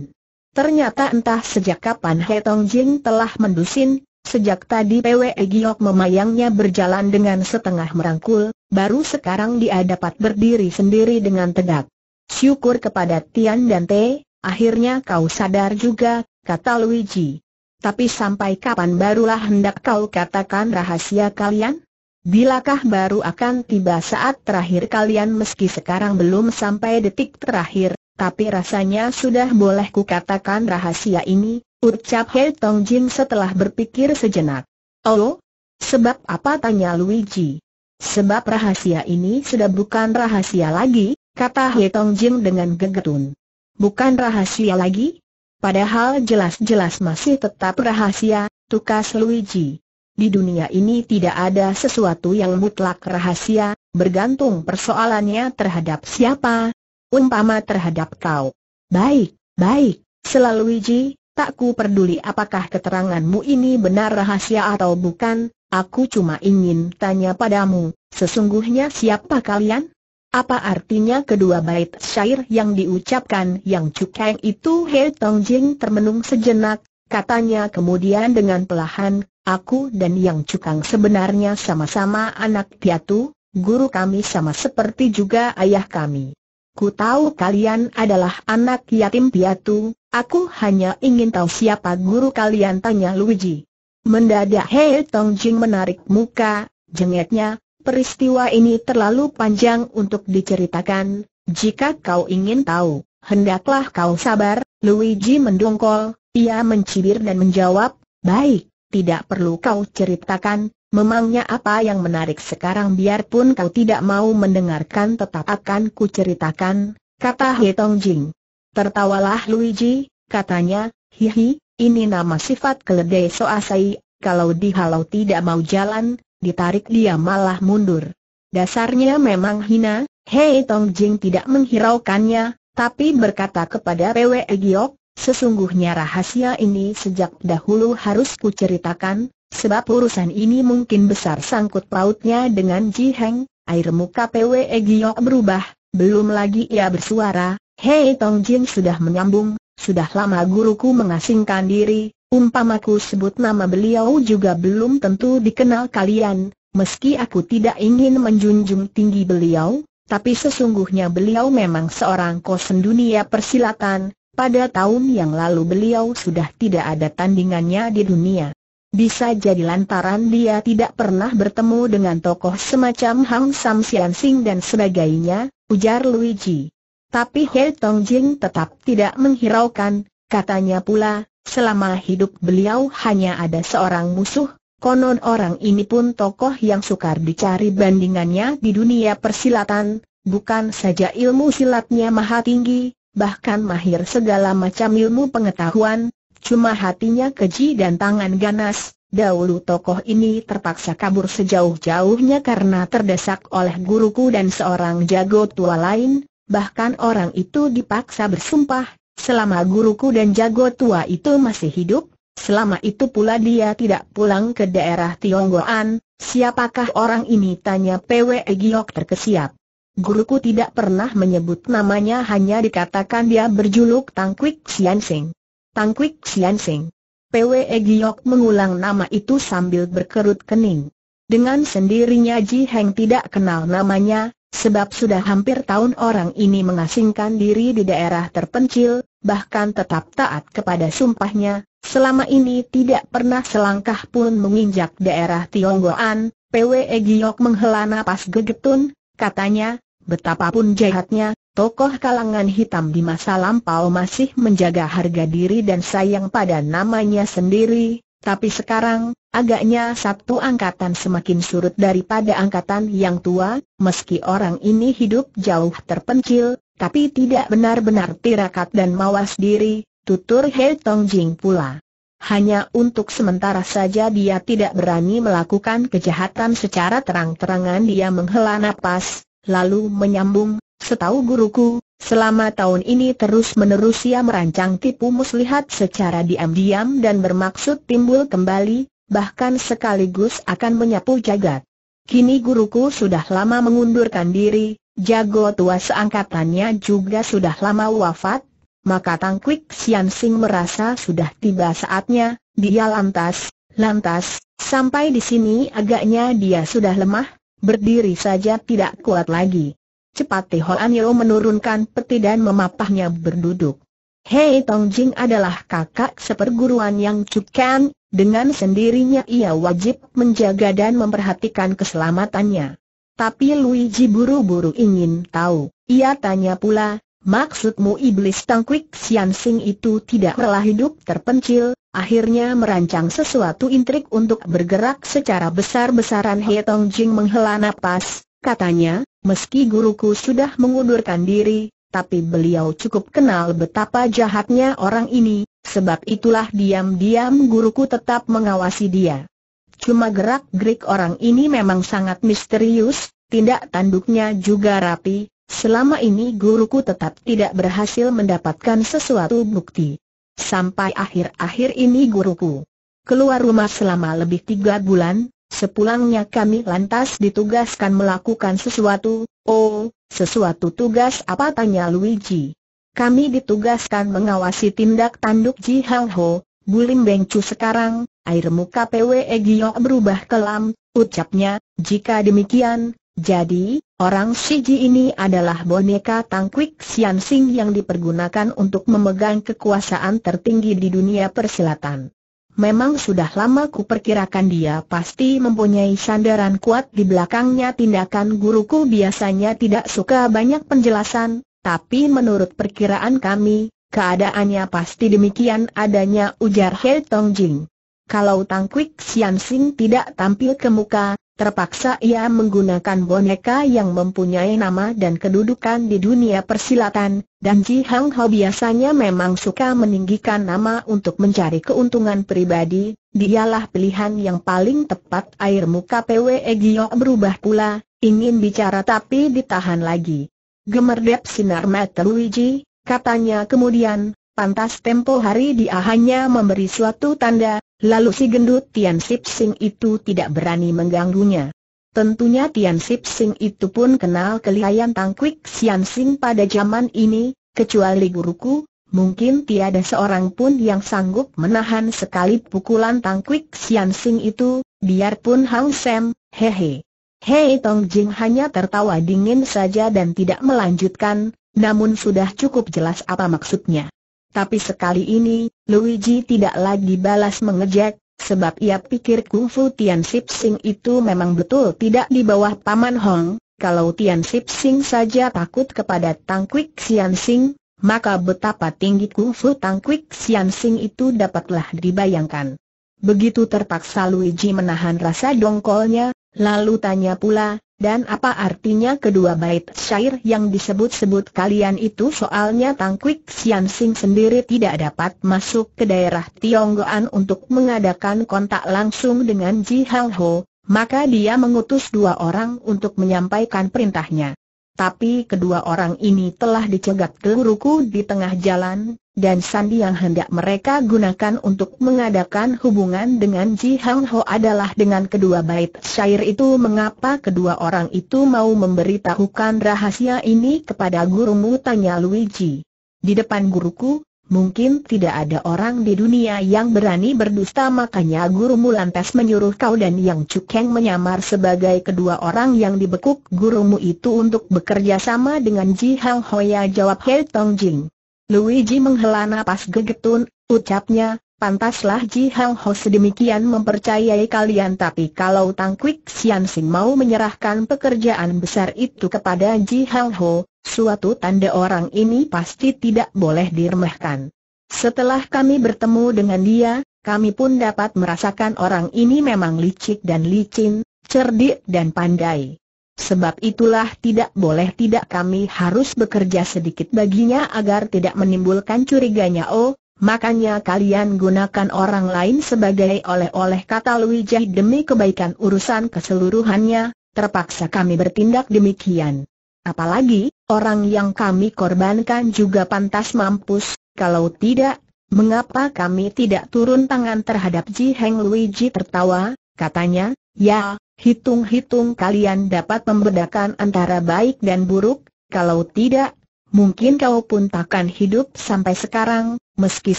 Ternyata entah sejak kapan He Tong Jing telah mendusin, Sejak tadi PWE Giok memayangnya berjalan dengan setengah merangkul, baru sekarang dia dapat berdiri sendiri dengan tegak. Syukur kepada Tian dan Te, akhirnya kau sadar juga, kata Luigi. Tapi sampai kapan barulah hendak kau katakan rahasia kalian? Bilakah baru akan tiba saat terakhir kalian meski sekarang belum sampai detik terakhir, tapi rasanya sudah boleh ku katakan rahasia ini, ucap Hei Tong Jin setelah berpikir sejenak. Oh, sebab apa tanya Luigi? Sebab rahasia ini sudah bukan rahasia lagi, kata He Tong Jing dengan gegetun. Bukan rahasia lagi? Padahal jelas-jelas masih tetap rahasia, tukas Luigi. Di dunia ini tidak ada sesuatu yang mutlak rahasia, bergantung persoalannya terhadap siapa, umpama terhadap kau. Baik, baik, selalu Luigi, tak ku peduli apakah keteranganmu ini benar rahasia atau bukan, Aku cuma ingin tanya padamu, sesungguhnya siapa kalian? Apa artinya kedua bait syair yang diucapkan yang cukeng itu He Tong Jing termenung sejenak, katanya kemudian dengan pelahan, aku dan yang cukang sebenarnya sama-sama anak piatu, guru kami sama seperti juga ayah kami. Ku tahu kalian adalah anak yatim piatu, aku hanya ingin tahu siapa guru kalian tanya Luigi. Mendadak Hei Tong Jing menarik muka, jengeknya, peristiwa ini terlalu panjang untuk diceritakan, jika kau ingin tahu, hendaklah kau sabar, Luigi mendongkol, ia mencibir dan menjawab, baik, tidak perlu kau ceritakan, memangnya apa yang menarik sekarang biarpun kau tidak mau mendengarkan tetap akan ku ceritakan, kata Hei Tong Jing. Tertawalah Luigi, katanya, hihi, ini nama sifat keledai soasai, kalau dihalau tidak mau jalan, ditarik dia malah mundur. Dasarnya memang hina, Hei Tong Jing tidak menghiraukannya, tapi berkata kepada Pwe Giok, sesungguhnya rahasia ini sejak dahulu harus kuceritakan, sebab urusan ini mungkin besar sangkut pautnya dengan Ji Heng, air muka Pwe Giok berubah, belum lagi ia bersuara, Hei Tong Jing sudah menyambung, sudah lama guruku mengasingkan diri, umpamaku sebut nama beliau juga belum tentu dikenal kalian, meski aku tidak ingin menjunjung tinggi beliau, tapi sesungguhnya beliau memang seorang kosen dunia persilatan, pada tahun yang lalu beliau sudah tidak ada tandingannya di dunia. Bisa jadi lantaran dia tidak pernah bertemu dengan tokoh semacam Hang Sam Sian Sing dan sebagainya, ujar Luigi. Tapi Hei Tong Jing tetap tidak menghiraukan, katanya pula, selama hidup beliau hanya ada seorang musuh, konon orang ini pun tokoh yang sukar dicari bandingannya di dunia persilatan, bukan saja ilmu silatnya maha tinggi, bahkan mahir segala macam ilmu pengetahuan, cuma hatinya keji dan tangan ganas. Dahulu tokoh ini terpaksa kabur sejauh-jauhnya karena terdesak oleh guruku dan seorang jago tua lain, bahkan orang itu dipaksa bersumpah, selama guruku dan jago tua itu masih hidup, selama itu pula dia tidak pulang ke daerah Tionggoan, siapakah orang ini tanya PW Giok terkesiap. Guruku tidak pernah menyebut namanya hanya dikatakan dia berjuluk Tang Siansing. Tangkwik Siansing. PW Giok mengulang nama itu sambil berkerut kening. Dengan sendirinya Ji Heng tidak kenal namanya, Sebab sudah hampir tahun orang ini mengasingkan diri di daerah terpencil, bahkan tetap taat kepada sumpahnya, selama ini tidak pernah selangkah pun menginjak daerah Tionggoan, PWE Giok menghela napas gegetun, katanya, betapapun jahatnya, tokoh kalangan hitam di masa lampau masih menjaga harga diri dan sayang pada namanya sendiri, tapi sekarang, agaknya satu angkatan semakin surut daripada angkatan yang tua, meski orang ini hidup jauh terpencil, tapi tidak benar-benar tirakat dan mawas diri, tutur He Tong Jing pula. Hanya untuk sementara saja dia tidak berani melakukan kejahatan secara terang-terangan dia menghela napas, lalu menyambung, setahu guruku, Selama tahun ini terus-menerus ia merancang tipu muslihat secara diam-diam dan bermaksud timbul kembali, bahkan sekaligus akan menyapu jagat. Kini guruku sudah lama mengundurkan diri, jago tua seangkatannya juga sudah lama wafat, maka Tangkwik Sian Sing merasa sudah tiba saatnya, dia lantas, lantas, sampai di sini agaknya dia sudah lemah, berdiri saja tidak kuat lagi. Cepat Tihoan Anio menurunkan peti dan memapahnya berduduk. Hei Tong Jing adalah kakak seperguruan yang cukan, dengan sendirinya ia wajib menjaga dan memperhatikan keselamatannya. Tapi Luigi buru-buru ingin tahu, ia tanya pula, maksudmu iblis tangkwik Sian Sing itu tidak rela hidup terpencil, akhirnya merancang sesuatu intrik untuk bergerak secara besar-besaran Hei Tong Jing menghela napas, katanya, Meski guruku sudah mengundurkan diri, tapi beliau cukup kenal betapa jahatnya orang ini, sebab itulah diam-diam guruku tetap mengawasi dia. Cuma gerak-gerik orang ini memang sangat misterius, tindak tanduknya juga rapi, selama ini guruku tetap tidak berhasil mendapatkan sesuatu bukti. Sampai akhir-akhir ini guruku keluar rumah selama lebih tiga bulan, Sepulangnya kami lantas ditugaskan melakukan sesuatu, oh, sesuatu tugas apa tanya Luigi. Kami ditugaskan mengawasi tindak tanduk Ji Hang Ho, Bulim Beng Chu sekarang, air muka PWE Egyo berubah kelam, ucapnya, jika demikian, jadi, orang Ji ini adalah boneka Tangkwik Xian Sing yang dipergunakan untuk memegang kekuasaan tertinggi di dunia persilatan. Memang sudah lama kuperkirakan dia pasti mempunyai sandaran kuat di belakangnya tindakan guruku biasanya tidak suka banyak penjelasan, tapi menurut perkiraan kami, keadaannya pasti demikian adanya ujar He Tong Jing. Kalau Tang Kwik Sian Sing tidak tampil ke muka, Terpaksa ia menggunakan boneka yang mempunyai nama dan kedudukan di dunia persilatan, dan Ji Hang Ho biasanya memang suka meninggikan nama untuk mencari keuntungan pribadi, dialah pilihan yang paling tepat air muka PWE Giok berubah pula, ingin bicara tapi ditahan lagi. Gemerdep sinar mata Luigi, katanya kemudian, pantas tempo hari dia hanya memberi suatu tanda, Lalu si gendut Tian Sip Sing itu tidak berani mengganggunya. Tentunya Tian Sip Sing itu pun kenal kelihayan Kwik Sian Sing pada zaman ini, kecuali guruku, mungkin tiada seorang pun yang sanggup menahan sekali pukulan Tang Kwik Sian Sing itu, biarpun Hang Sam, hehe. Hei Tong Jing hanya tertawa dingin saja dan tidak melanjutkan, namun sudah cukup jelas apa maksudnya. Tapi sekali ini, Luigi tidak lagi balas mengejek, sebab ia pikir kungfu Tian Sip Sing itu memang betul tidak di bawah Paman Hong. Kalau Tian Sip Sing saja takut kepada Tang Kwik Sian Sing, maka betapa tinggi kungfu Tang Kwik Sian Sing itu dapatlah dibayangkan. Begitu terpaksa Luigi menahan rasa dongkolnya, lalu tanya pula, dan apa artinya kedua bait syair yang disebut-sebut kalian itu soalnya Tangkwik Sian Sing sendiri tidak dapat masuk ke daerah Tionggoan untuk mengadakan kontak langsung dengan Ji Hao Ho, maka dia mengutus dua orang untuk menyampaikan perintahnya. Tapi kedua orang ini telah dicegat ke guruku di tengah jalan, dan sandi yang hendak mereka gunakan untuk mengadakan hubungan dengan Ji Hang Ho adalah dengan kedua bait syair itu mengapa kedua orang itu mau memberitahukan rahasia ini kepada gurumu tanya Luigi. Di depan guruku, mungkin tidak ada orang di dunia yang berani berdusta makanya gurumu lantas menyuruh kau dan Yang Cukeng menyamar sebagai kedua orang yang dibekuk gurumu itu untuk bekerja sama dengan Ji Hang Ho ya jawab Hei Tong Jing. Luigi menghela nafas gegetun, ucapnya, pantaslah Ji Hang Ho sedemikian mempercayai kalian tapi kalau Tang Kwik Sian Sing mau menyerahkan pekerjaan besar itu kepada Ji Hang Ho, suatu tanda orang ini pasti tidak boleh diremehkan. Setelah kami bertemu dengan dia, kami pun dapat merasakan orang ini memang licik dan licin, cerdik dan pandai. Sebab itulah tidak boleh tidak kami harus bekerja sedikit baginya agar tidak menimbulkan curiganya oh, makanya kalian gunakan orang lain sebagai oleh-oleh kata Luijah demi kebaikan urusan keseluruhannya, terpaksa kami bertindak demikian. Apalagi, orang yang kami korbankan juga pantas mampus, kalau tidak, mengapa kami tidak turun tangan terhadap Ji Heng Luigi tertawa, katanya, ya, hitung-hitung kalian dapat membedakan antara baik dan buruk, kalau tidak, mungkin kau pun takkan hidup sampai sekarang, meski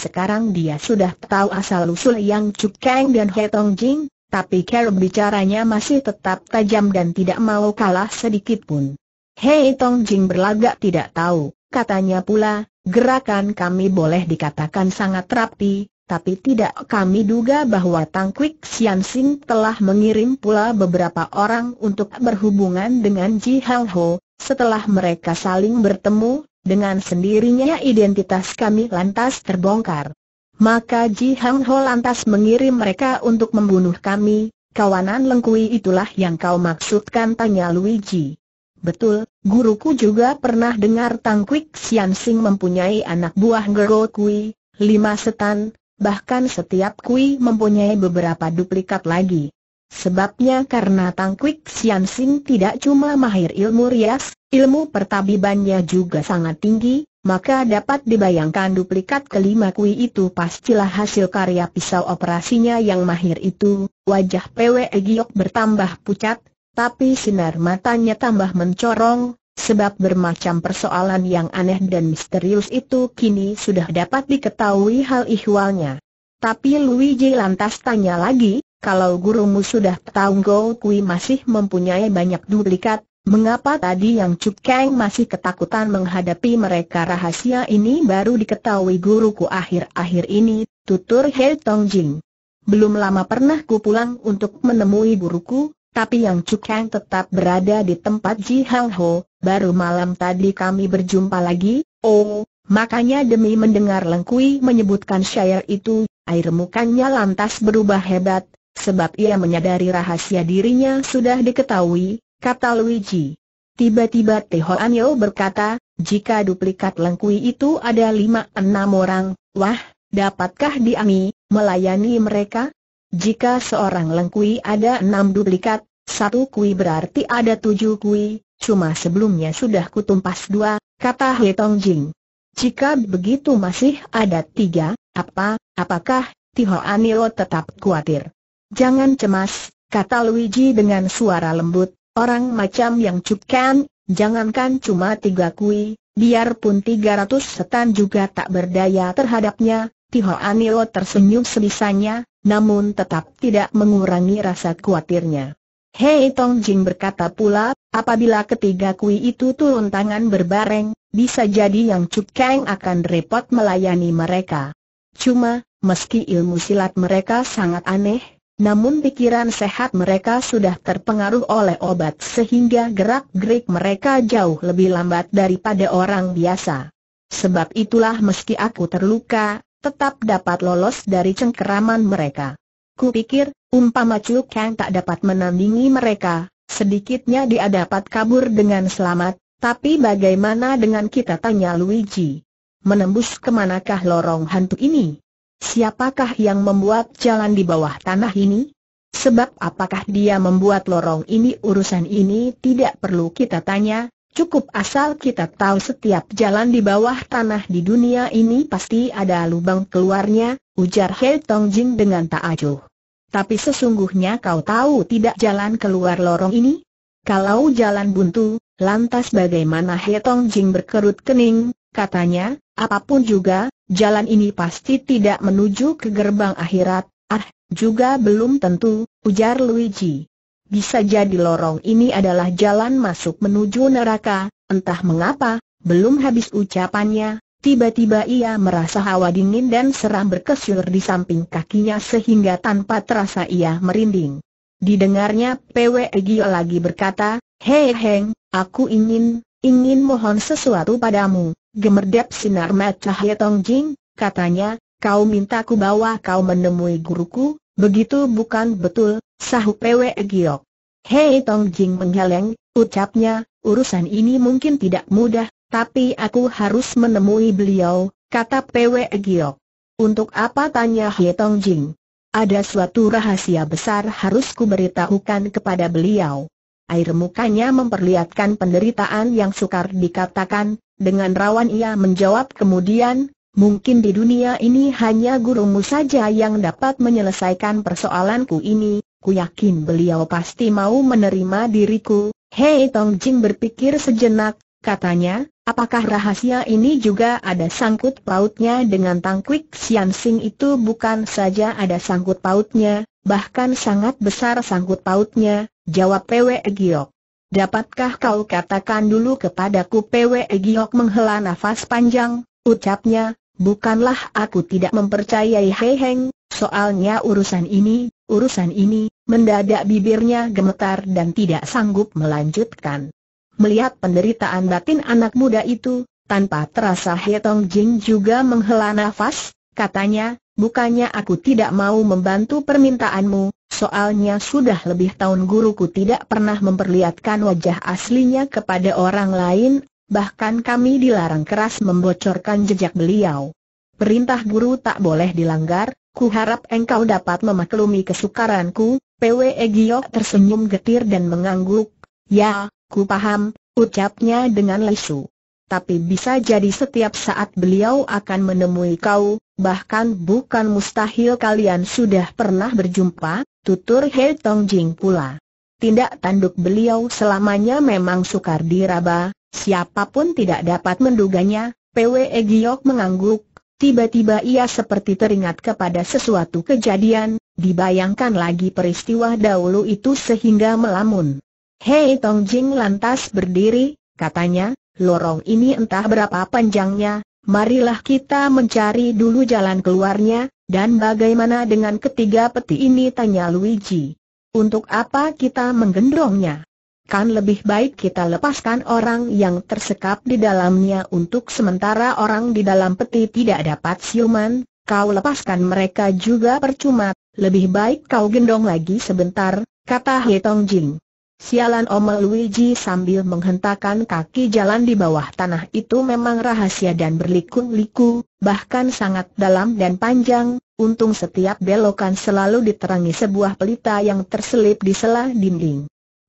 sekarang dia sudah tahu asal-usul yang Kang dan Tong Jing, tapi cara bicaranya masih tetap tajam dan tidak mau kalah sedikit pun. Hei Tong Jing berlagak tidak tahu, katanya pula, gerakan kami boleh dikatakan sangat rapi, tapi tidak kami duga bahwa Tang Sian Sing telah mengirim pula beberapa orang untuk berhubungan dengan Ji Hang Ho, setelah mereka saling bertemu, dengan sendirinya identitas kami lantas terbongkar. Maka Ji Hang Ho lantas mengirim mereka untuk membunuh kami, kawanan lengkui itulah yang kau maksudkan tanya Luigi. Betul, guruku juga pernah dengar Tang Sian Sing mempunyai anak buah Gerokui, lima setan, Bahkan setiap kui mempunyai beberapa duplikat lagi. Sebabnya karena Tang Kwik Sian Sing tidak cuma mahir ilmu rias, ilmu pertabibannya juga sangat tinggi, maka dapat dibayangkan duplikat kelima kui itu pastilah hasil karya pisau operasinya yang mahir itu, wajah Pwe Giok bertambah pucat, tapi sinar matanya tambah mencorong, Sebab bermacam persoalan yang aneh dan misterius itu kini sudah dapat diketahui hal ihwalnya. Tapi Luigi lantas tanya lagi, kalau gurumu sudah tahu Go Kui masih mempunyai banyak duplikat, mengapa tadi yang Kang masih ketakutan menghadapi mereka rahasia ini baru diketahui guruku akhir-akhir ini, tutur Hei Tong Jing. Belum lama pernah ku pulang untuk menemui guruku, tapi yang Cukang tetap berada di tempat Ji Hang Ho, Baru malam tadi kami berjumpa lagi, oh, makanya demi mendengar Lengkui menyebutkan syair itu, air mukanya lantas berubah hebat, sebab ia menyadari rahasia dirinya sudah diketahui, kata Luigi. Tiba-tiba Teho Anyo berkata, jika duplikat Lengkui itu ada lima enam orang, wah, dapatkah diami, melayani mereka? Jika seorang Lengkui ada enam duplikat, satu kui berarti ada tujuh kui, Cuma sebelumnya sudah kutumpas dua, kata He Tong Jing. Jika begitu masih ada tiga, apa, apakah, Tiho Anilo tetap khawatir. Jangan cemas, kata Luigi dengan suara lembut, orang macam yang cukan, jangankan cuma tiga kui, biarpun tiga ratus setan juga tak berdaya terhadapnya, Tiho Anilo tersenyum sebisanya, namun tetap tidak mengurangi rasa khawatirnya. Hei Tong Jing berkata pula, apabila ketiga kui itu turun tangan berbareng, bisa jadi yang Cuk Kang akan repot melayani mereka. Cuma, meski ilmu silat mereka sangat aneh, namun pikiran sehat mereka sudah terpengaruh oleh obat sehingga gerak-gerik mereka jauh lebih lambat daripada orang biasa. Sebab itulah meski aku terluka, tetap dapat lolos dari cengkeraman mereka. Ku pikir, umpama Chu Kang tak dapat menandingi mereka, sedikitnya dia dapat kabur dengan selamat, tapi bagaimana dengan kita tanya Luigi? Menembus kemanakah lorong hantu ini? Siapakah yang membuat jalan di bawah tanah ini? Sebab apakah dia membuat lorong ini urusan ini tidak perlu kita tanya, Cukup asal kita tahu setiap jalan di bawah tanah di dunia ini pasti ada lubang keluarnya, ujar Hei Tong Jin dengan tak acuh. Tapi sesungguhnya kau tahu tidak jalan keluar lorong ini? Kalau jalan buntu, lantas bagaimana Hei Tong Jing berkerut kening, katanya, apapun juga, jalan ini pasti tidak menuju ke gerbang akhirat, ah, juga belum tentu, ujar Luigi. Bisa jadi lorong ini adalah jalan masuk menuju neraka, entah mengapa, belum habis ucapannya, Tiba-tiba ia merasa hawa dingin dan seram berkesur di samping kakinya sehingga tanpa terasa ia merinding. Didengarnya PW Gio lagi berkata, Hei Heng, aku ingin, ingin mohon sesuatu padamu. Gemerdep sinar matahari Tong Jing, katanya, kau minta ku bawa kau menemui guruku, begitu bukan betul, Sahu Pwe Giok. Hei Tong Jing ucapnya, urusan ini mungkin tidak mudah, tapi aku harus menemui beliau, kata Pwe Giok. Untuk apa tanya Hei Tong Jing? Ada suatu rahasia besar harus kuberitahukan kepada beliau. Air mukanya memperlihatkan penderitaan yang sukar dikatakan, dengan rawan ia menjawab kemudian, mungkin di dunia ini hanya gurumu saja yang dapat menyelesaikan persoalanku ini, Ku yakin beliau pasti mau menerima diriku. Hei Tong Jing berpikir sejenak, katanya, apakah rahasia ini juga ada sangkut pautnya dengan Tang Kwik Sian Sing itu bukan saja ada sangkut pautnya, bahkan sangat besar sangkut pautnya, jawab Pwe Giok. Dapatkah kau katakan dulu kepadaku Pwe Giok menghela nafas panjang, ucapnya, bukanlah aku tidak mempercayai Hei Heng, Soalnya urusan ini, urusan ini, mendadak bibirnya gemetar dan tidak sanggup melanjutkan. Melihat penderitaan batin anak muda itu, tanpa terasa He Tong Jing juga menghela nafas, katanya, bukannya aku tidak mau membantu permintaanmu, soalnya sudah lebih tahun guruku tidak pernah memperlihatkan wajah aslinya kepada orang lain, bahkan kami dilarang keras membocorkan jejak beliau. Perintah guru tak boleh dilanggar, Ku harap engkau dapat memaklumi kesukaranku, Pwe Giok tersenyum getir dan mengangguk. Ya, ku paham, ucapnya dengan lesu. Tapi bisa jadi setiap saat beliau akan menemui kau, bahkan bukan mustahil kalian sudah pernah berjumpa, tutur He Tong Jing pula. Tindak tanduk beliau selamanya memang sukar diraba, siapapun tidak dapat menduganya, Pwe Giok mengangguk, Tiba-tiba ia seperti teringat kepada sesuatu kejadian, dibayangkan lagi peristiwa dahulu itu sehingga melamun. Hei Tong Jing lantas berdiri, katanya, lorong ini entah berapa panjangnya, marilah kita mencari dulu jalan keluarnya, dan bagaimana dengan ketiga peti ini tanya Luigi. Untuk apa kita menggendongnya? kan lebih baik kita lepaskan orang yang tersekap di dalamnya untuk sementara orang di dalam peti tidak dapat siuman, kau lepaskan mereka juga percuma, lebih baik kau gendong lagi sebentar, kata He Tong Jing. Sialan om Luigi sambil menghentakkan kaki jalan di bawah tanah itu memang rahasia dan berliku-liku, bahkan sangat dalam dan panjang, untung setiap belokan selalu diterangi sebuah pelita yang terselip di sela dinding.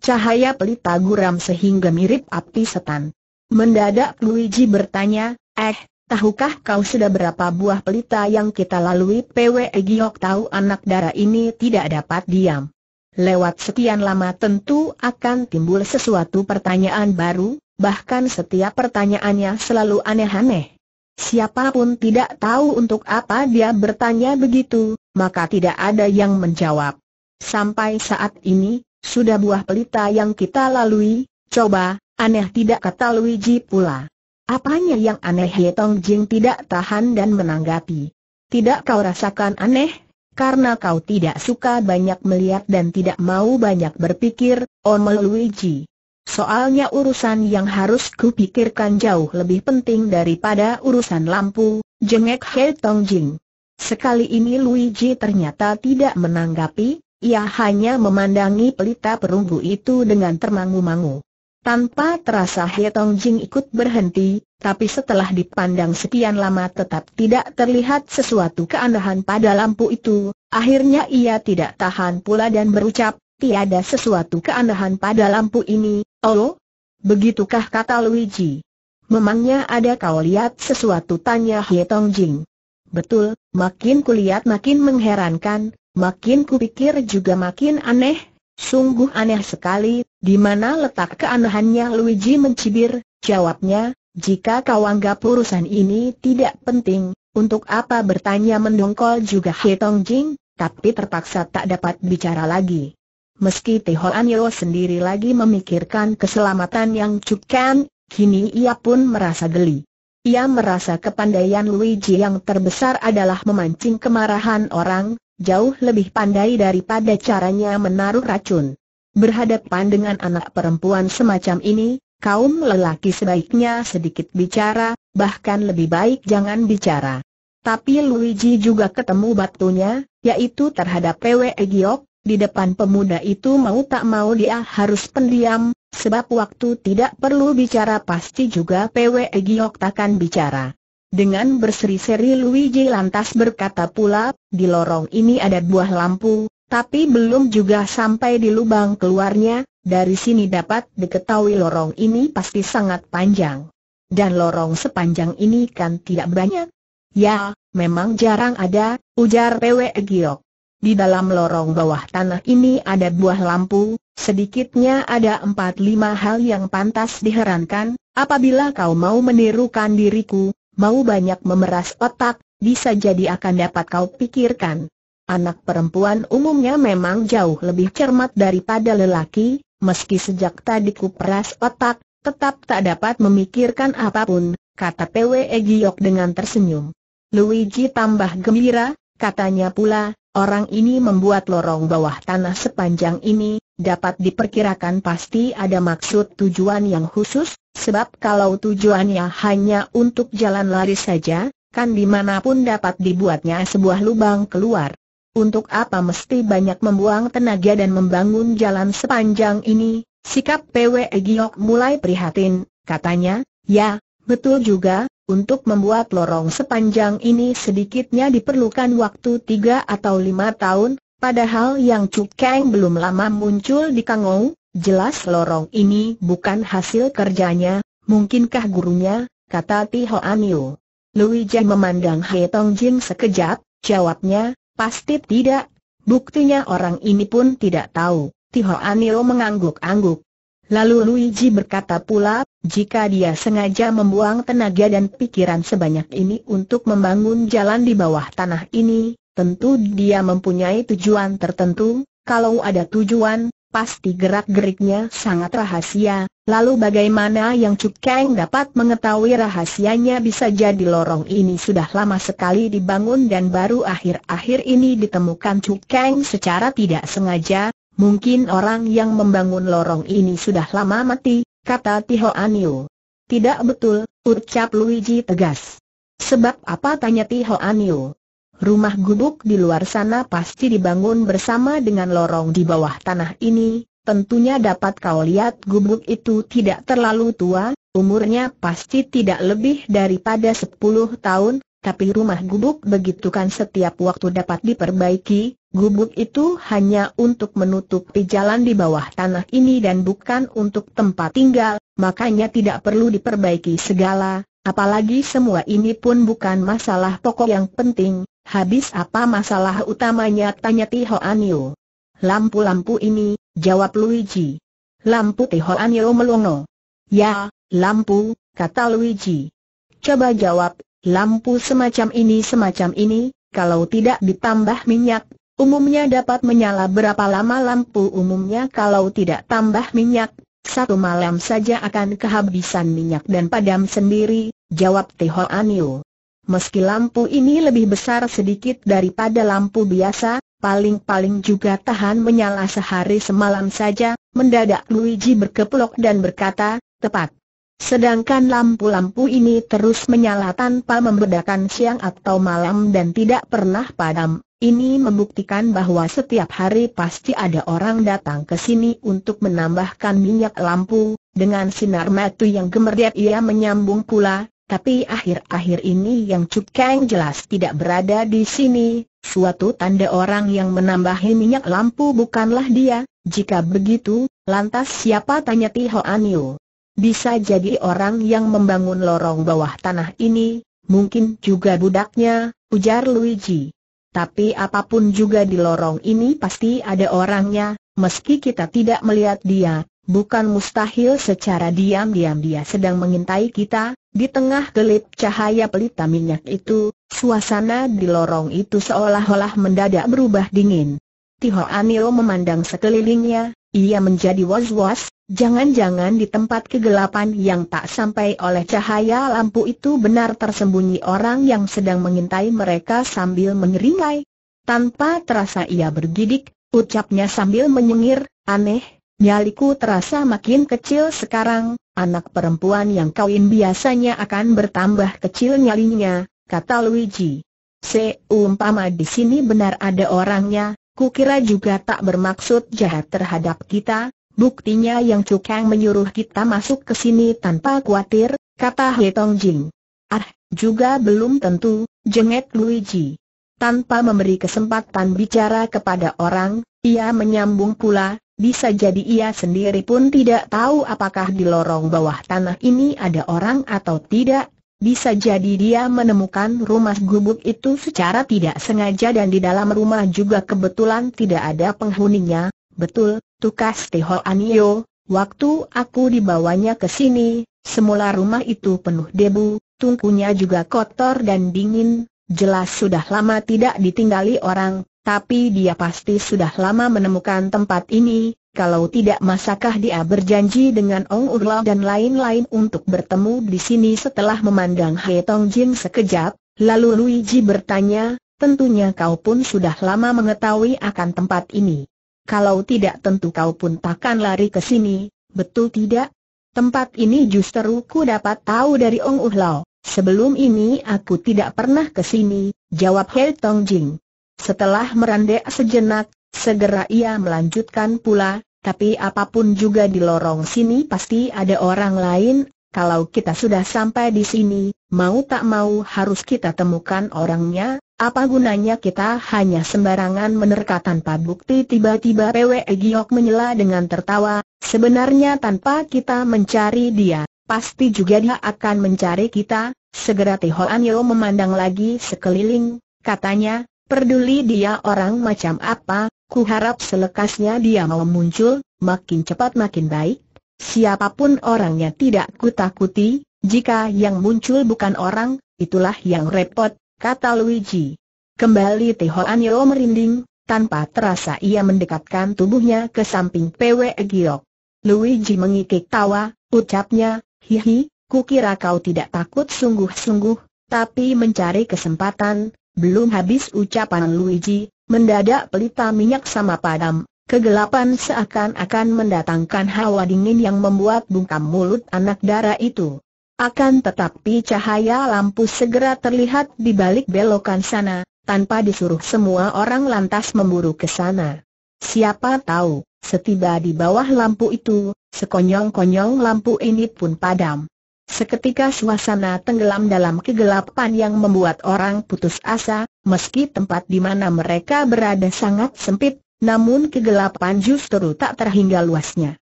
Cahaya pelita guram sehingga mirip api setan. Mendadak Luigi bertanya, eh, tahukah kau sudah berapa buah pelita yang kita lalui? PWE Giok tahu anak darah ini tidak dapat diam. Lewat sekian lama tentu akan timbul sesuatu pertanyaan baru, bahkan setiap pertanyaannya selalu aneh-aneh. Siapapun tidak tahu untuk apa dia bertanya begitu, maka tidak ada yang menjawab. Sampai saat ini, sudah buah pelita yang kita lalui, coba, aneh tidak kata Luigi pula. Apanya yang aneh He Tong Jing tidak tahan dan menanggapi. Tidak kau rasakan aneh, karena kau tidak suka banyak melihat dan tidak mau banyak berpikir, omel Luigi. Soalnya urusan yang harus kupikirkan jauh lebih penting daripada urusan lampu, jengek He Tong Jing. Sekali ini Luigi ternyata tidak menanggapi, ia hanya memandangi pelita perunggu itu dengan termangu-mangu. Tanpa terasa Tong Jing ikut berhenti, tapi setelah dipandang sekian lama tetap tidak terlihat sesuatu keanehan pada lampu itu, akhirnya ia tidak tahan pula dan berucap, tiada sesuatu keanehan pada lampu ini, oh? Begitukah kata Luigi? Memangnya ada kau lihat sesuatu tanya Tong Jing. Betul, makin kulihat makin mengherankan, Makin kupikir juga makin aneh, sungguh aneh sekali, di mana letak keanehannya Luigi mencibir, jawabnya, jika kau anggap urusan ini tidak penting, untuk apa bertanya mendongkol juga He Tong Jing, tapi terpaksa tak dapat bicara lagi. Meski Teho Yo sendiri lagi memikirkan keselamatan yang cukkan, kini ia pun merasa geli. Ia merasa kepandaian Luigi yang terbesar adalah memancing kemarahan orang, jauh lebih pandai daripada caranya menaruh racun. Berhadapan dengan anak perempuan semacam ini, kaum lelaki sebaiknya sedikit bicara, bahkan lebih baik jangan bicara. Tapi Luigi juga ketemu batunya, yaitu terhadap PW Giok, di depan pemuda itu mau tak mau dia harus pendiam, sebab waktu tidak perlu bicara pasti juga PW Giok takkan bicara. Dengan berseri-seri Luigi lantas berkata pula, di lorong ini ada buah lampu, tapi belum juga sampai di lubang keluarnya, dari sini dapat diketahui lorong ini pasti sangat panjang. Dan lorong sepanjang ini kan tidak banyak. Ya, memang jarang ada, ujar PW Giok. Di dalam lorong bawah tanah ini ada buah lampu, sedikitnya ada empat lima hal yang pantas diherankan, apabila kau mau menirukan diriku, mau banyak memeras otak, bisa jadi akan dapat kau pikirkan. Anak perempuan umumnya memang jauh lebih cermat daripada lelaki, meski sejak tadi ku peras otak, tetap tak dapat memikirkan apapun, kata PWE Giyok dengan tersenyum. Luigi tambah gembira, katanya pula, Orang ini membuat lorong bawah tanah sepanjang ini, dapat diperkirakan pasti ada maksud tujuan yang khusus, sebab kalau tujuannya hanya untuk jalan lari saja, kan dimanapun dapat dibuatnya sebuah lubang keluar. Untuk apa mesti banyak membuang tenaga dan membangun jalan sepanjang ini? Sikap PW Giok mulai prihatin, katanya, ya, betul juga, untuk membuat lorong sepanjang ini sedikitnya diperlukan waktu tiga atau lima tahun, padahal yang Kang belum lama muncul di Kangou, jelas lorong ini bukan hasil kerjanya, mungkinkah gurunya, kata Ti Hoan Yu. Lui Jai memandang He Tong Jin sekejap, jawabnya, pasti tidak, buktinya orang ini pun tidak tahu. Ti Anil mengangguk-angguk, Lalu Luigi berkata pula, jika dia sengaja membuang tenaga dan pikiran sebanyak ini untuk membangun jalan di bawah tanah ini, tentu dia mempunyai tujuan tertentu, kalau ada tujuan, pasti gerak-geriknya sangat rahasia, lalu bagaimana yang Cukeng dapat mengetahui rahasianya bisa jadi lorong ini sudah lama sekali dibangun dan baru akhir-akhir ini ditemukan Cukeng secara tidak sengaja, Mungkin orang yang membangun lorong ini sudah lama mati, kata Tiho Anio. Tidak betul, ucap Luigi tegas. Sebab apa tanya Tiho Anio? Rumah gubuk di luar sana pasti dibangun bersama dengan lorong di bawah tanah ini, tentunya dapat kau lihat gubuk itu tidak terlalu tua, umurnya pasti tidak lebih daripada sepuluh tahun, tapi rumah gubuk begitu kan setiap waktu dapat diperbaiki, Gubuk itu hanya untuk menutupi jalan di bawah tanah ini dan bukan untuk tempat tinggal, makanya tidak perlu diperbaiki segala, apalagi semua ini pun bukan masalah pokok yang penting, habis apa masalah utamanya tanya Tiho Anio. Lampu-lampu ini, jawab Luigi. Lampu Tiho Anio melongo. Ya, lampu, kata Luigi. Coba jawab, lampu semacam ini semacam ini, kalau tidak ditambah minyak, Umumnya dapat menyala berapa lama lampu umumnya kalau tidak tambah minyak, satu malam saja akan kehabisan minyak dan padam sendiri, jawab Teho Anil. Meski lampu ini lebih besar sedikit daripada lampu biasa, paling-paling juga tahan menyala sehari semalam saja, mendadak Luigi berkeplok dan berkata, tepat. Sedangkan lampu-lampu ini terus menyala tanpa membedakan siang atau malam dan tidak pernah padam. Ini membuktikan bahwa setiap hari pasti ada orang datang ke sini untuk menambahkan minyak lampu, dengan sinar matu yang gemerdek ia menyambung pula, tapi akhir-akhir ini yang Cukeng jelas tidak berada di sini, suatu tanda orang yang menambahi minyak lampu bukanlah dia, jika begitu, lantas siapa tanya Ti An Yu? Bisa jadi orang yang membangun lorong bawah tanah ini, mungkin juga budaknya, ujar Luigi. Tapi apapun juga di lorong ini pasti ada orangnya, meski kita tidak melihat dia, bukan mustahil secara diam-diam dia sedang mengintai kita, di tengah gelip cahaya pelita minyak itu, suasana di lorong itu seolah-olah mendadak berubah dingin. Tiho Anil memandang sekelilingnya, ia menjadi was-was, Jangan-jangan di tempat kegelapan yang tak sampai oleh cahaya lampu itu benar tersembunyi orang yang sedang mengintai mereka sambil mengeringai. Tanpa terasa ia bergidik, ucapnya sambil menyengir, aneh, nyaliku terasa makin kecil sekarang, anak perempuan yang kawin biasanya akan bertambah kecil nyalinya, kata Luigi. Seumpama di sini benar ada orangnya, kukira juga tak bermaksud jahat terhadap kita, Buktinya yang cukang menyuruh kita masuk ke sini tanpa khawatir, kata He Tong Jing. Ah, juga belum tentu, jengek Luigi. Tanpa memberi kesempatan bicara kepada orang, ia menyambung pula, bisa jadi ia sendiri pun tidak tahu apakah di lorong bawah tanah ini ada orang atau tidak, bisa jadi dia menemukan rumah gubuk itu secara tidak sengaja dan di dalam rumah juga kebetulan tidak ada penghuninya, betul, Tukas Teho Anio, waktu aku dibawanya ke sini, semula rumah itu penuh debu, tungkunya juga kotor dan dingin, jelas sudah lama tidak ditinggali orang, tapi dia pasti sudah lama menemukan tempat ini, kalau tidak masakah dia berjanji dengan Ong Urlo dan lain-lain untuk bertemu di sini setelah memandang He Tong Jin sekejap, lalu Luigi bertanya, tentunya kau pun sudah lama mengetahui akan tempat ini. Kalau tidak tentu kau pun takkan lari ke sini, betul tidak? Tempat ini justru ku dapat tahu dari Ong Uhlao. Sebelum ini aku tidak pernah ke sini, jawab Hei Tong Jing. Setelah merendek sejenak, segera ia melanjutkan pula, tapi apapun juga di lorong sini pasti ada orang lain, kalau kita sudah sampai di sini, mau tak mau harus kita temukan orangnya, apa gunanya kita hanya sembarangan menerka tanpa bukti tiba-tiba PWE Giok menyela dengan tertawa, sebenarnya tanpa kita mencari dia, pasti juga dia akan mencari kita, segera Tihoan Yo memandang lagi sekeliling, katanya, peduli dia orang macam apa, ku harap selekasnya dia mau muncul, makin cepat makin baik, siapapun orangnya tidak ku takuti. jika yang muncul bukan orang, itulah yang repot, kata Luigi. Kembali Tihoanio merinding, tanpa terasa ia mendekatkan tubuhnya ke samping PW Giok. Luigi mengikik tawa, ucapnya, hihi, kukira kau tidak takut sungguh-sungguh, tapi mencari kesempatan, belum habis ucapan Luigi, mendadak pelita minyak sama padam, Kegelapan seakan-akan mendatangkan hawa dingin yang membuat bungkam mulut anak darah itu. Akan tetapi cahaya lampu segera terlihat di balik belokan sana, tanpa disuruh semua orang lantas memburu ke sana. Siapa tahu, setiba di bawah lampu itu, sekonyong-konyong lampu ini pun padam. Seketika suasana tenggelam dalam kegelapan yang membuat orang putus asa, meski tempat di mana mereka berada sangat sempit, namun kegelapan justru tak terhingga luasnya.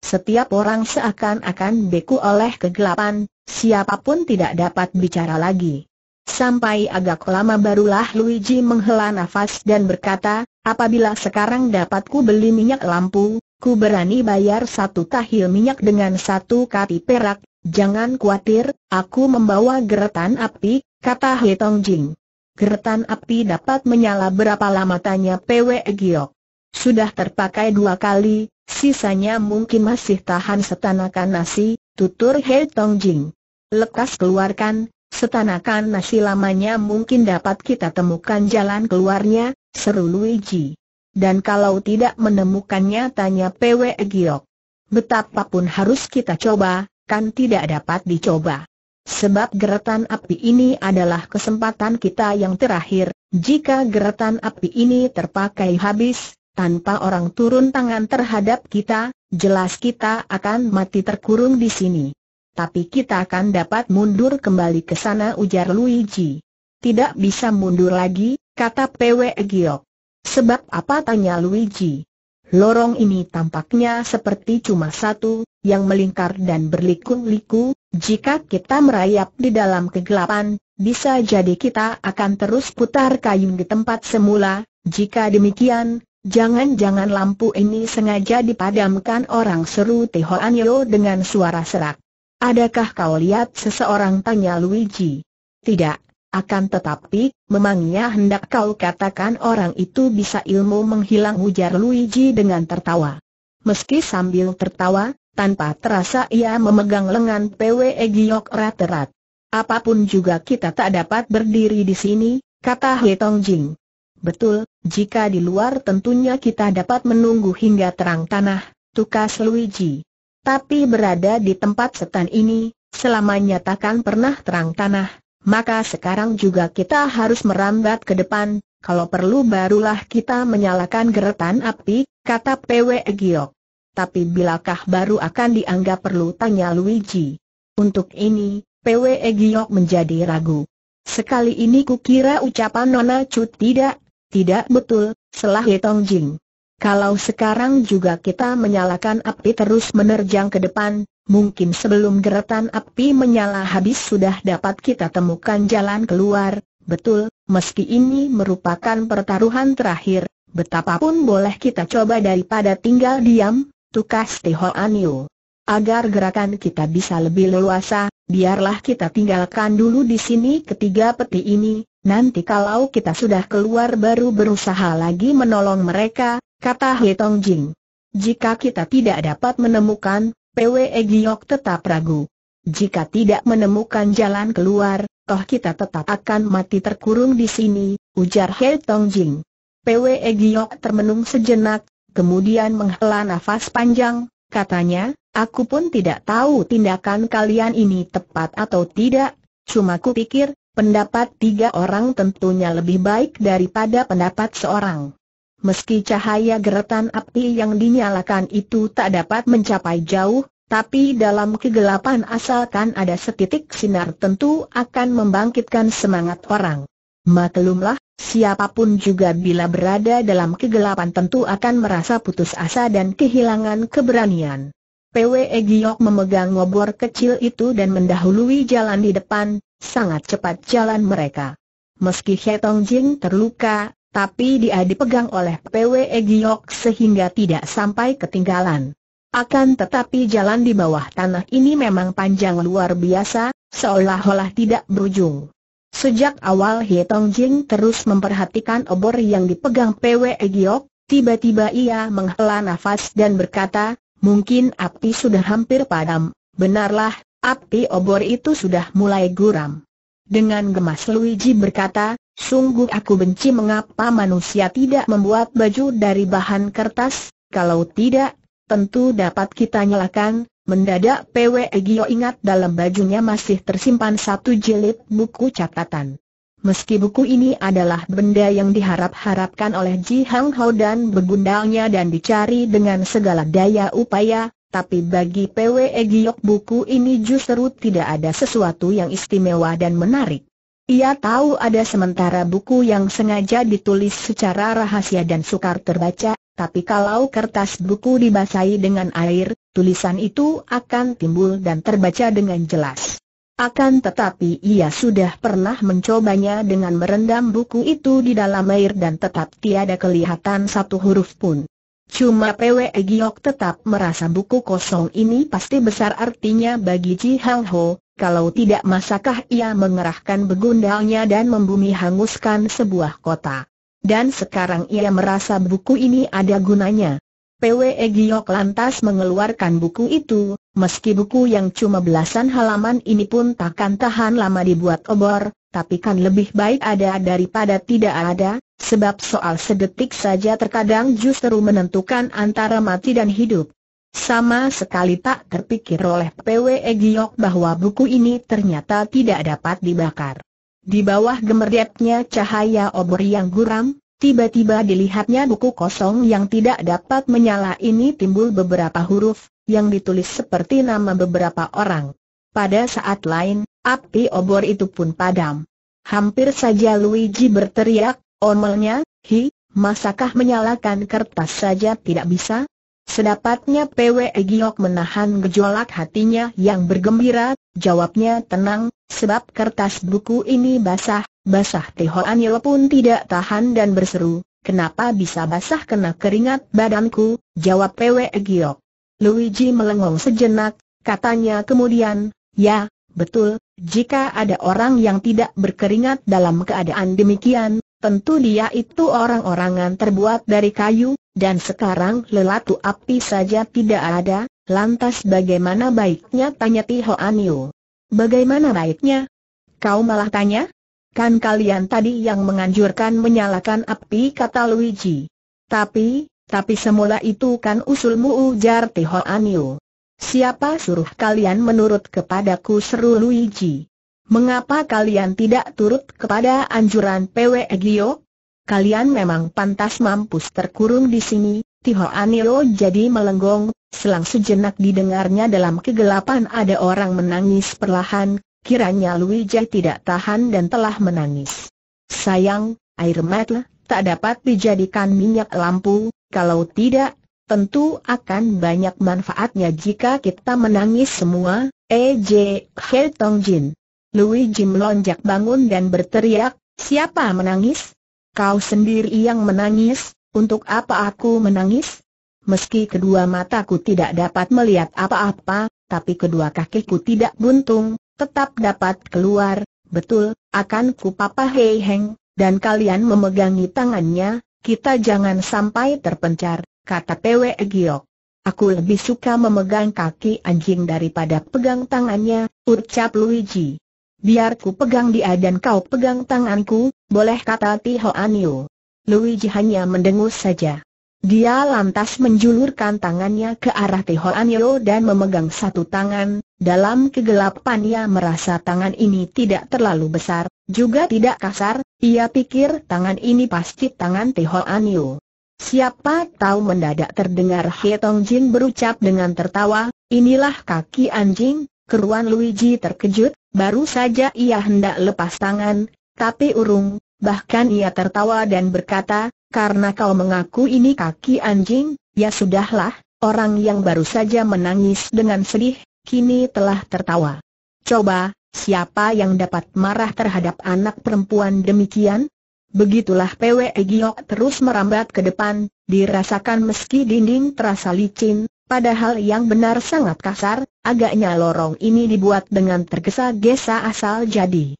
Setiap orang seakan-akan beku oleh kegelapan, siapapun tidak dapat bicara lagi. Sampai agak lama barulah Luigi menghela nafas dan berkata, apabila sekarang dapatku beli minyak lampu, ku berani bayar satu tahil minyak dengan satu kati perak, jangan khawatir, aku membawa geretan api, kata He Tong Jing. Geretan api dapat menyala berapa lama tanya Pwe Giok. Sudah terpakai dua kali, sisanya mungkin masih tahan setanakan nasi, tutur He Tong Jing. Lekas keluarkan, setanakan nasi lamanya mungkin dapat kita temukan jalan keluarnya, seru Luigi. Dan kalau tidak menemukannya tanya PW Giok. Betapapun harus kita coba, kan tidak dapat dicoba. Sebab geretan api ini adalah kesempatan kita yang terakhir, jika geretan api ini terpakai habis, tanpa orang turun tangan terhadap kita, jelas kita akan mati terkurung di sini tapi kita akan dapat mundur kembali ke sana ujar Luigi. Tidak bisa mundur lagi, kata PW Giok. Sebab apa tanya Luigi? Lorong ini tampaknya seperti cuma satu, yang melingkar dan berliku-liku, jika kita merayap di dalam kegelapan, bisa jadi kita akan terus putar kayu di tempat semula, jika demikian, Jangan-jangan lampu ini sengaja dipadamkan orang seru Tehoan Yo dengan suara serak. Adakah kau lihat seseorang tanya Luigi? Tidak. Akan tetapi, memangnya hendak kau katakan orang itu bisa ilmu menghilang ujar Luigi dengan tertawa. Meski sambil tertawa, tanpa terasa ia memegang lengan PW Giyok rat Apapun juga kita tak dapat berdiri di sini, kata He Tong Jing. Betul, jika di luar tentunya kita dapat menunggu hingga terang tanah, tukas Luigi. Tapi berada di tempat setan ini, selamanya takkan pernah terang tanah, maka sekarang juga kita harus merambat ke depan, kalau perlu barulah kita menyalakan geretan api, kata PW Giok. Tapi bilakah baru akan dianggap perlu tanya Luigi. Untuk ini, PW Giok menjadi ragu. Sekali ini kukira ucapan Nona Cut tidak, tidak betul, selah Tong Jing. Kalau sekarang juga kita menyalakan api terus menerjang ke depan, mungkin sebelum geretan api menyala habis sudah dapat kita temukan jalan keluar, betul, meski ini merupakan pertaruhan terakhir, betapapun boleh kita coba daripada tinggal diam, tukas Tiho Anil. Agar gerakan kita bisa lebih leluasa, biarlah kita tinggalkan dulu di sini ketiga peti ini, nanti kalau kita sudah keluar baru berusaha lagi menolong mereka, kata He Tong Jing. Jika kita tidak dapat menemukan, PWE Giok tetap ragu. Jika tidak menemukan jalan keluar, toh kita tetap akan mati terkurung di sini, ujar He Tong Jing. PWE Giok termenung sejenak, kemudian menghela nafas panjang, katanya, aku pun tidak tahu tindakan kalian ini tepat atau tidak, cuma ku pikir, pendapat tiga orang tentunya lebih baik daripada pendapat seorang. Meski cahaya geretan api yang dinyalakan itu tak dapat mencapai jauh, tapi dalam kegelapan asalkan ada setitik sinar tentu akan membangkitkan semangat orang. Maklumlah, siapapun juga bila berada dalam kegelapan tentu akan merasa putus asa dan kehilangan keberanian. PW Giok memegang ngobor kecil itu dan mendahului jalan di depan, sangat cepat jalan mereka. Meski He Tongjing Jing terluka, tapi dia dipegang oleh PWE Giok sehingga tidak sampai ketinggalan. Akan tetapi jalan di bawah tanah ini memang panjang luar biasa, seolah-olah tidak berujung. Sejak awal He Tong Jing terus memperhatikan obor yang dipegang PWE Giok, tiba-tiba ia menghela nafas dan berkata, mungkin api sudah hampir padam, benarlah, api obor itu sudah mulai guram. Dengan gemas Luigi berkata, Sungguh aku benci mengapa manusia tidak membuat baju dari bahan kertas, kalau tidak, tentu dapat kita nyalakan. Mendadak PW Gio ingat dalam bajunya masih tersimpan satu jilid buku catatan. Meski buku ini adalah benda yang diharap-harapkan oleh Ji Hang Ho dan begundalnya dan dicari dengan segala daya upaya, tapi bagi PW Gio buku ini justru tidak ada sesuatu yang istimewa dan menarik. Ia tahu ada sementara buku yang sengaja ditulis secara rahasia dan sukar terbaca, tapi kalau kertas buku dibasahi dengan air, tulisan itu akan timbul dan terbaca dengan jelas. Akan tetapi ia sudah pernah mencobanya dengan merendam buku itu di dalam air dan tetap tiada kelihatan satu huruf pun. Cuma PWE Giok tetap merasa buku kosong ini pasti besar artinya bagi Ji Hang Ho, kalau tidak masakah ia mengerahkan begundalnya dan membumi hanguskan sebuah kota. Dan sekarang ia merasa buku ini ada gunanya. PWE Giok lantas mengeluarkan buku itu, meski buku yang cuma belasan halaman ini pun takkan tahan lama dibuat obor, tapi kan lebih baik ada daripada tidak ada, sebab soal sedetik saja terkadang justru menentukan antara mati dan hidup. Sama sekali tak terpikir oleh PW Giok bahwa buku ini ternyata tidak dapat dibakar. Di bawah gemerdepnya cahaya obor yang guram, tiba-tiba dilihatnya buku kosong yang tidak dapat menyala ini timbul beberapa huruf, yang ditulis seperti nama beberapa orang. Pada saat lain, api obor itu pun padam. Hampir saja Luigi berteriak, omelnya, hi, masakah menyalakan kertas saja tidak bisa? Sedapatnya PW Giok menahan gejolak hatinya yang bergembira, jawabnya tenang, sebab kertas buku ini basah, basah Tio Anil pun tidak tahan dan berseru, kenapa bisa basah kena keringat badanku, jawab PW Giok. Luigi melengong sejenak, katanya kemudian, ya, betul, jika ada orang yang tidak berkeringat dalam keadaan demikian, tentu dia itu orang-orangan terbuat dari kayu, dan sekarang lelatu api saja tidak ada, lantas bagaimana baiknya tanya Tiho Anio. Bagaimana baiknya? Kau malah tanya? Kan kalian tadi yang menganjurkan menyalakan api kata Luigi. Tapi, tapi semula itu kan usulmu ujar Tiho Anio. Siapa suruh kalian menurut kepadaku seru Luigi? Mengapa kalian tidak turut kepada anjuran PW Egyo? kalian memang pantas mampus terkurung di sini, Tiho Anilo jadi melenggong, selang sejenak didengarnya dalam kegelapan ada orang menangis perlahan, kiranya Luija tidak tahan dan telah menangis. Sayang, air mata tak dapat dijadikan minyak lampu, kalau tidak, tentu akan banyak manfaatnya jika kita menangis semua, E.J. He Tong Jin. Louis Jim lonjak bangun dan berteriak, siapa menangis? Kau sendiri yang menangis, untuk apa aku menangis? Meski kedua mataku tidak dapat melihat apa-apa, tapi kedua kakiku tidak buntung, tetap dapat keluar, betul, akan ku papa hei heng, dan kalian memegangi tangannya, kita jangan sampai terpencar, kata Pwe Giok. Aku lebih suka memegang kaki anjing daripada pegang tangannya, ucap Luigi. Biar ku pegang dia dan kau pegang tanganku, boleh kata Ti Hoan Yu. Luigi hanya mendengus saja. Dia lantas menjulurkan tangannya ke arah Ti Hoan Yu dan memegang satu tangan, dalam kegelapan ia merasa tangan ini tidak terlalu besar, juga tidak kasar, ia pikir tangan ini pasti tangan Ti Hoan Yu. Siapa tahu mendadak terdengar He Tong Jin berucap dengan tertawa, inilah kaki anjing, keruan Luigi terkejut, baru saja ia hendak lepas tangan, tapi urung, bahkan ia tertawa dan berkata, karena kau mengaku ini kaki anjing, ya sudahlah, orang yang baru saja menangis dengan sedih, kini telah tertawa. Coba, siapa yang dapat marah terhadap anak perempuan demikian? Begitulah Pwe Giok terus merambat ke depan, dirasakan meski dinding terasa licin, Padahal yang benar sangat kasar, agaknya lorong ini dibuat dengan tergesa-gesa asal jadi.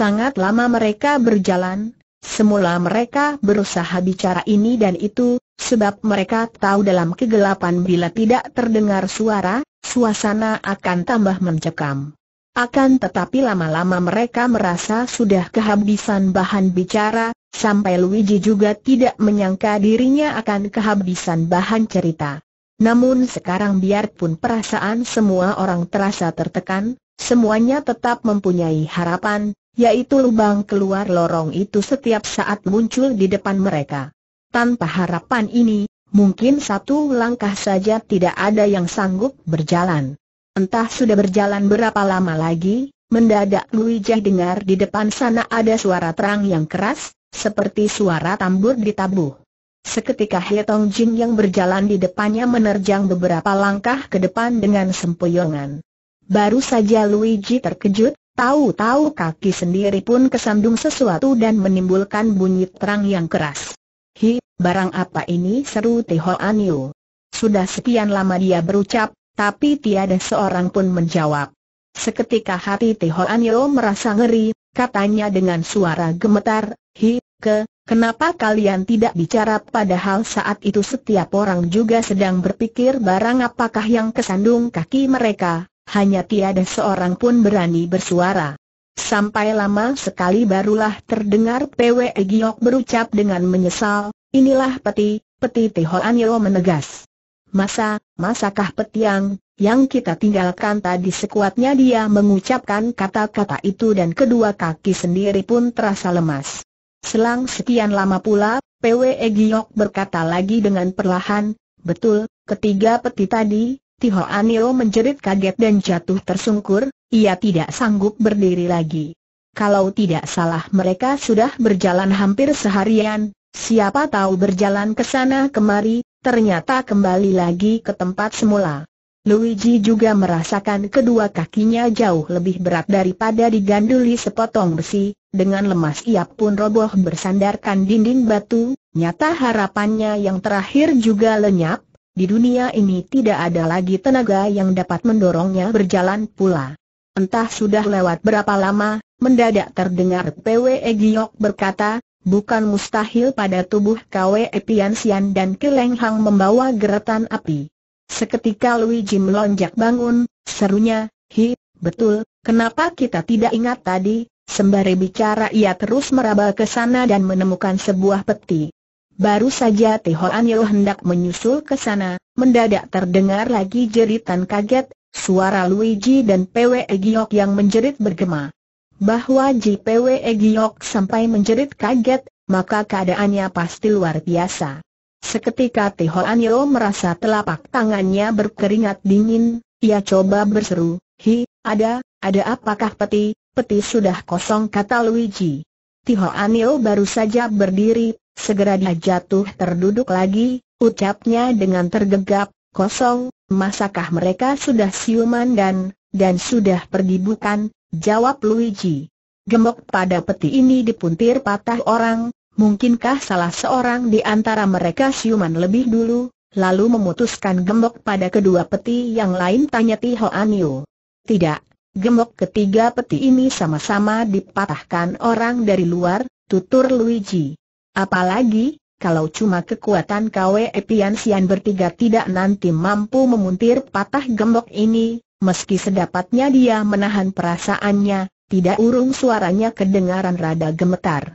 Sangat lama mereka berjalan, semula mereka berusaha bicara ini dan itu, sebab mereka tahu dalam kegelapan bila tidak terdengar suara, suasana akan tambah mencekam. Akan tetapi lama-lama mereka merasa sudah kehabisan bahan bicara, sampai Luigi juga tidak menyangka dirinya akan kehabisan bahan cerita. Namun sekarang biarpun perasaan semua orang terasa tertekan, semuanya tetap mempunyai harapan, yaitu lubang keluar lorong itu setiap saat muncul di depan mereka. Tanpa harapan ini, mungkin satu langkah saja tidak ada yang sanggup berjalan. Entah sudah berjalan berapa lama lagi, mendadak Luijah dengar di depan sana ada suara terang yang keras, seperti suara tambur ditabuh. Seketika He Tong Jing yang berjalan di depannya menerjang beberapa langkah ke depan dengan sempoyongan. Baru saja Luigi terkejut, Tahu-tahu kaki sendiri pun kesandung sesuatu dan menimbulkan bunyi terang yang keras. Hi, barang apa ini seru Teho Anio. Sudah sekian lama dia berucap, tapi tiada seorang pun menjawab. Seketika hati Teho Anio merasa ngeri, katanya dengan suara gemetar, Hi, ke, kenapa kalian tidak bicara padahal saat itu setiap orang juga sedang berpikir barang apakah yang kesandung kaki mereka? hanya tiada seorang pun berani bersuara. Sampai lama sekali barulah terdengar PW Giok berucap dengan menyesal, inilah peti, peti Tihoan Yo menegas. Masa, masakah peti yang yang kita tinggalkan tadi sekuatnya dia mengucapkan kata-kata itu dan kedua kaki sendiri pun terasa lemas. Selang sekian lama pula, PW Giok berkata lagi dengan perlahan, betul, ketiga peti tadi, Tiho Anio menjerit kaget dan jatuh tersungkur, ia tidak sanggup berdiri lagi. Kalau tidak salah mereka sudah berjalan hampir seharian, siapa tahu berjalan ke sana kemari, ternyata kembali lagi ke tempat semula. Luigi juga merasakan kedua kakinya jauh lebih berat daripada diganduli sepotong besi, dengan lemas ia pun roboh bersandarkan dinding batu, nyata harapannya yang terakhir juga lenyap, di dunia ini tidak ada lagi tenaga yang dapat mendorongnya berjalan pula. Entah sudah lewat berapa lama, mendadak terdengar PWE Giok berkata, bukan mustahil pada tubuh KWE Piansian dan Kileng membawa geretan api. Seketika Lui Jim lonjak bangun, serunya, hi, betul, kenapa kita tidak ingat tadi, sembari bicara ia terus meraba ke sana dan menemukan sebuah peti. Baru saja Tehoan Anil hendak menyusul ke sana, mendadak terdengar lagi jeritan kaget, suara Luigi dan PW Giok yang menjerit bergema. Bahwa JPW Giok sampai menjerit kaget, maka keadaannya pasti luar biasa. Seketika Tehoan Anil merasa telapak tangannya berkeringat dingin, ia coba berseru, Hi, ada, ada apakah peti, peti sudah kosong kata Luigi. Tihoan Anil baru saja berdiri Segera dia jatuh terduduk lagi, ucapnya dengan tergegap, kosong, masakah mereka sudah siuman dan, dan sudah pergi bukan, jawab Luigi. Gembok pada peti ini dipuntir patah orang, mungkinkah salah seorang di antara mereka siuman lebih dulu, lalu memutuskan gembok pada kedua peti yang lain tanya Tiho Anio. Tidak, gembok ketiga peti ini sama-sama dipatahkan orang dari luar, tutur Luigi. Apalagi, kalau cuma kekuatan KW Sian bertiga tidak nanti mampu memuntir patah gembok ini, meski sedapatnya dia menahan perasaannya, tidak urung suaranya kedengaran rada gemetar.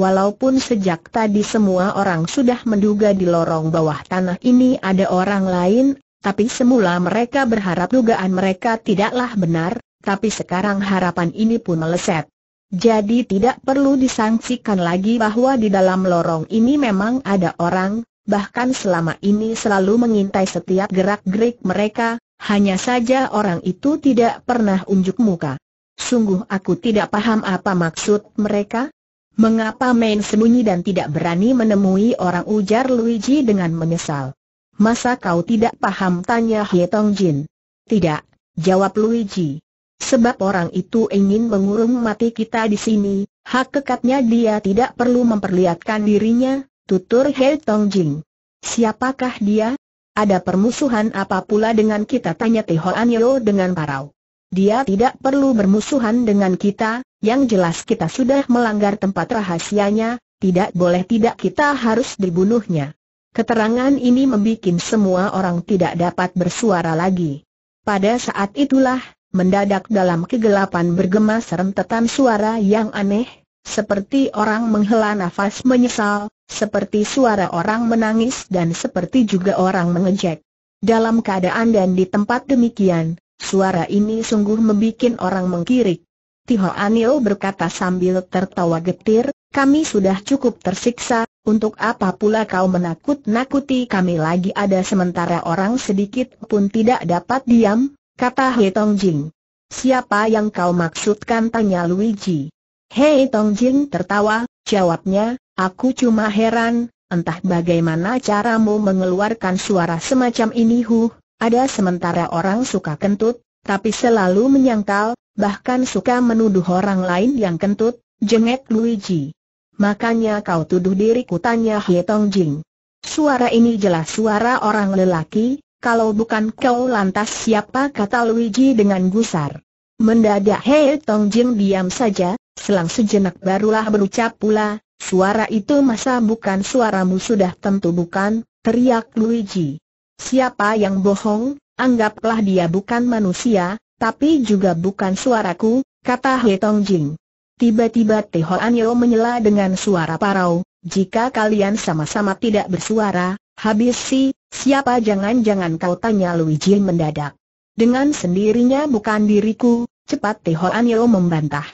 Walaupun sejak tadi semua orang sudah menduga di lorong bawah tanah ini ada orang lain, tapi semula mereka berharap dugaan mereka tidaklah benar, tapi sekarang harapan ini pun meleset. Jadi tidak perlu disangsikan lagi bahwa di dalam lorong ini memang ada orang, bahkan selama ini selalu mengintai setiap gerak-gerik mereka, hanya saja orang itu tidak pernah unjuk muka. Sungguh aku tidak paham apa maksud mereka? Mengapa main sembunyi dan tidak berani menemui orang ujar Luigi dengan menyesal? Masa kau tidak paham? Tanya Hietong Jin. Tidak, jawab Luigi. Sebab orang itu ingin mengurung mati kita di sini, hak kekatnya dia tidak perlu memperlihatkan dirinya, tutur Hei Tong Jing. Siapakah dia? Ada permusuhan apa pula dengan kita tanya Teho Yo dengan parau. Dia tidak perlu bermusuhan dengan kita, yang jelas kita sudah melanggar tempat rahasianya, tidak boleh tidak kita harus dibunuhnya. Keterangan ini membuat semua orang tidak dapat bersuara lagi. Pada saat itulah, Mendadak dalam kegelapan bergema serentetan suara yang aneh, seperti orang menghela nafas menyesal, seperti suara orang menangis dan seperti juga orang mengejek. Dalam keadaan dan di tempat demikian, suara ini sungguh membuat orang mengkirik. Tiho Anil berkata sambil tertawa getir, kami sudah cukup tersiksa, untuk apa pula kau menakut-nakuti kami lagi ada sementara orang sedikit pun tidak dapat diam, kata He Tong Jing. Siapa yang kau maksudkan tanya Luigi. He Tong Jing tertawa, jawabnya, aku cuma heran, entah bagaimana caramu mengeluarkan suara semacam ini huh, ada sementara orang suka kentut, tapi selalu menyangkal, bahkan suka menuduh orang lain yang kentut, jengek Luigi. Makanya kau tuduh diriku tanya He Tong Jing. Suara ini jelas suara orang lelaki, kalau bukan kau lantas siapa kata Luigi dengan gusar. Mendadak Hei Tong Jing diam saja, selang sejenak barulah berucap pula, suara itu masa bukan suaramu sudah tentu bukan, teriak Luigi. Siapa yang bohong, anggaplah dia bukan manusia, tapi juga bukan suaraku, kata Hei Tong Jing. Tiba-tiba Teh Anyo menyela dengan suara parau, jika kalian sama-sama tidak bersuara, habis sih. Siapa jangan-jangan kau tanya Luigi mendadak. Dengan sendirinya bukan diriku, cepat Anio membantah.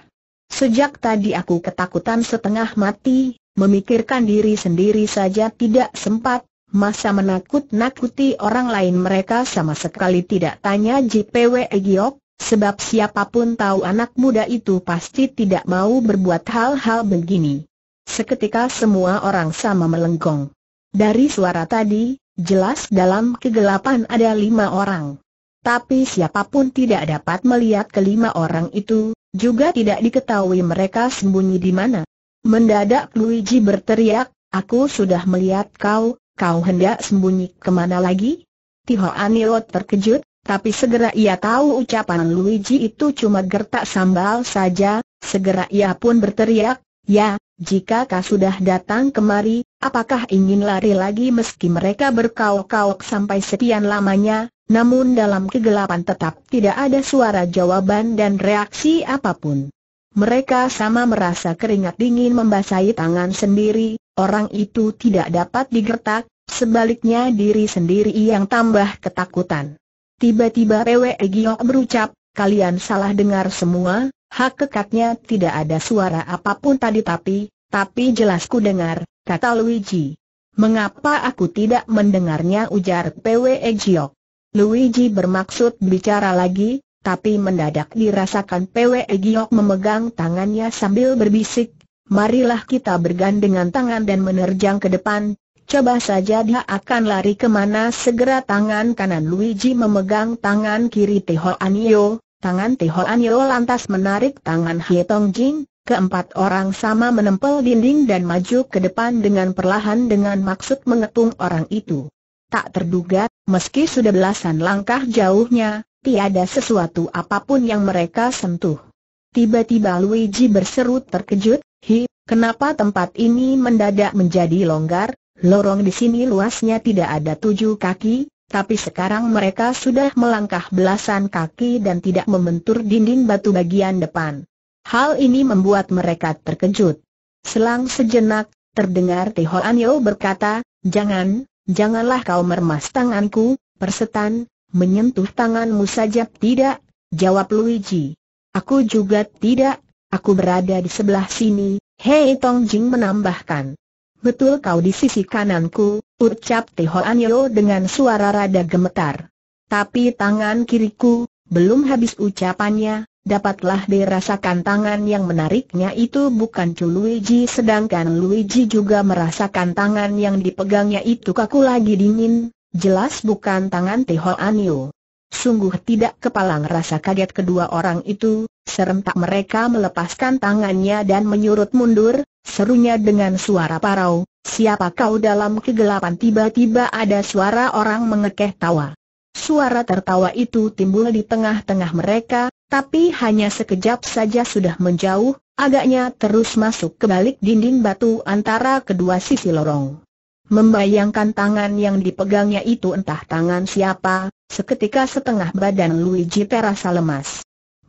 Sejak tadi aku ketakutan setengah mati, memikirkan diri sendiri saja tidak sempat, masa menakut-nakuti orang lain mereka sama sekali tidak tanya JPW Giok, Sebab siapapun tahu anak muda itu pasti tidak mau berbuat hal-hal begini. Seketika semua orang sama melengkong. Dari suara tadi, Jelas dalam kegelapan ada lima orang. Tapi siapapun tidak dapat melihat kelima orang itu, juga tidak diketahui mereka sembunyi di mana. Mendadak Luigi berteriak, aku sudah melihat kau, kau hendak sembunyi kemana lagi? Tiho anilot terkejut, tapi segera ia tahu ucapan Luigi itu cuma gertak sambal saja, segera ia pun berteriak, ya, jika kau sudah datang kemari, apakah ingin lari lagi meski mereka berkauk-kauk sampai sekian lamanya, namun dalam kegelapan tetap tidak ada suara jawaban dan reaksi apapun. Mereka sama merasa keringat dingin membasahi tangan sendiri, orang itu tidak dapat digertak, sebaliknya diri sendiri yang tambah ketakutan. Tiba-tiba Pwe Giok berucap, kalian salah dengar semua, Hak kekatnya tidak ada suara apapun tadi tapi, tapi jelas ku dengar, kata Luigi. Mengapa aku tidak mendengarnya ujar Pwe Giok. Luigi bermaksud bicara lagi, tapi mendadak dirasakan Pwe Giok memegang tangannya sambil berbisik, marilah kita bergandengan tangan dan menerjang ke depan, coba saja dia akan lari kemana segera tangan kanan Luigi memegang tangan kiri Teho Anio, Tangan Tiho Yo lantas menarik tangan Hie Tong Jing, keempat orang sama menempel dinding dan maju ke depan dengan perlahan dengan maksud mengetung orang itu. Tak terduga, meski sudah belasan langkah jauhnya, tiada sesuatu apapun yang mereka sentuh. Tiba-tiba Luigi berseru terkejut, Hi, kenapa tempat ini mendadak menjadi longgar, lorong di sini luasnya tidak ada tujuh kaki, tapi sekarang mereka sudah melangkah belasan kaki dan tidak membentur dinding batu bagian depan. Hal ini membuat mereka terkejut. Selang sejenak, terdengar Tiho Anyo berkata, Jangan, janganlah kau mermas tanganku, persetan, menyentuh tanganmu saja tidak, jawab Luigi. Aku juga tidak, aku berada di sebelah sini, Hei Tong Jing menambahkan. Betul kau di sisi kananku, Ucap Teho Yo dengan suara rada gemetar. Tapi tangan kiriku, belum habis ucapannya, dapatlah dirasakan tangan yang menariknya itu bukan Chu Luigi sedangkan Luigi juga merasakan tangan yang dipegangnya itu kaku lagi dingin, jelas bukan tangan Teho Anio. Sungguh tidak kepalang rasa kaget kedua orang itu, Serentak mereka melepaskan tangannya dan menyurut mundur, serunya dengan suara parau, siapa kau dalam kegelapan tiba-tiba ada suara orang mengekeh tawa. Suara tertawa itu timbul di tengah-tengah mereka, tapi hanya sekejap saja sudah menjauh, agaknya terus masuk ke balik dinding batu antara kedua sisi lorong. Membayangkan tangan yang dipegangnya itu entah tangan siapa, seketika setengah badan Luigi terasa lemas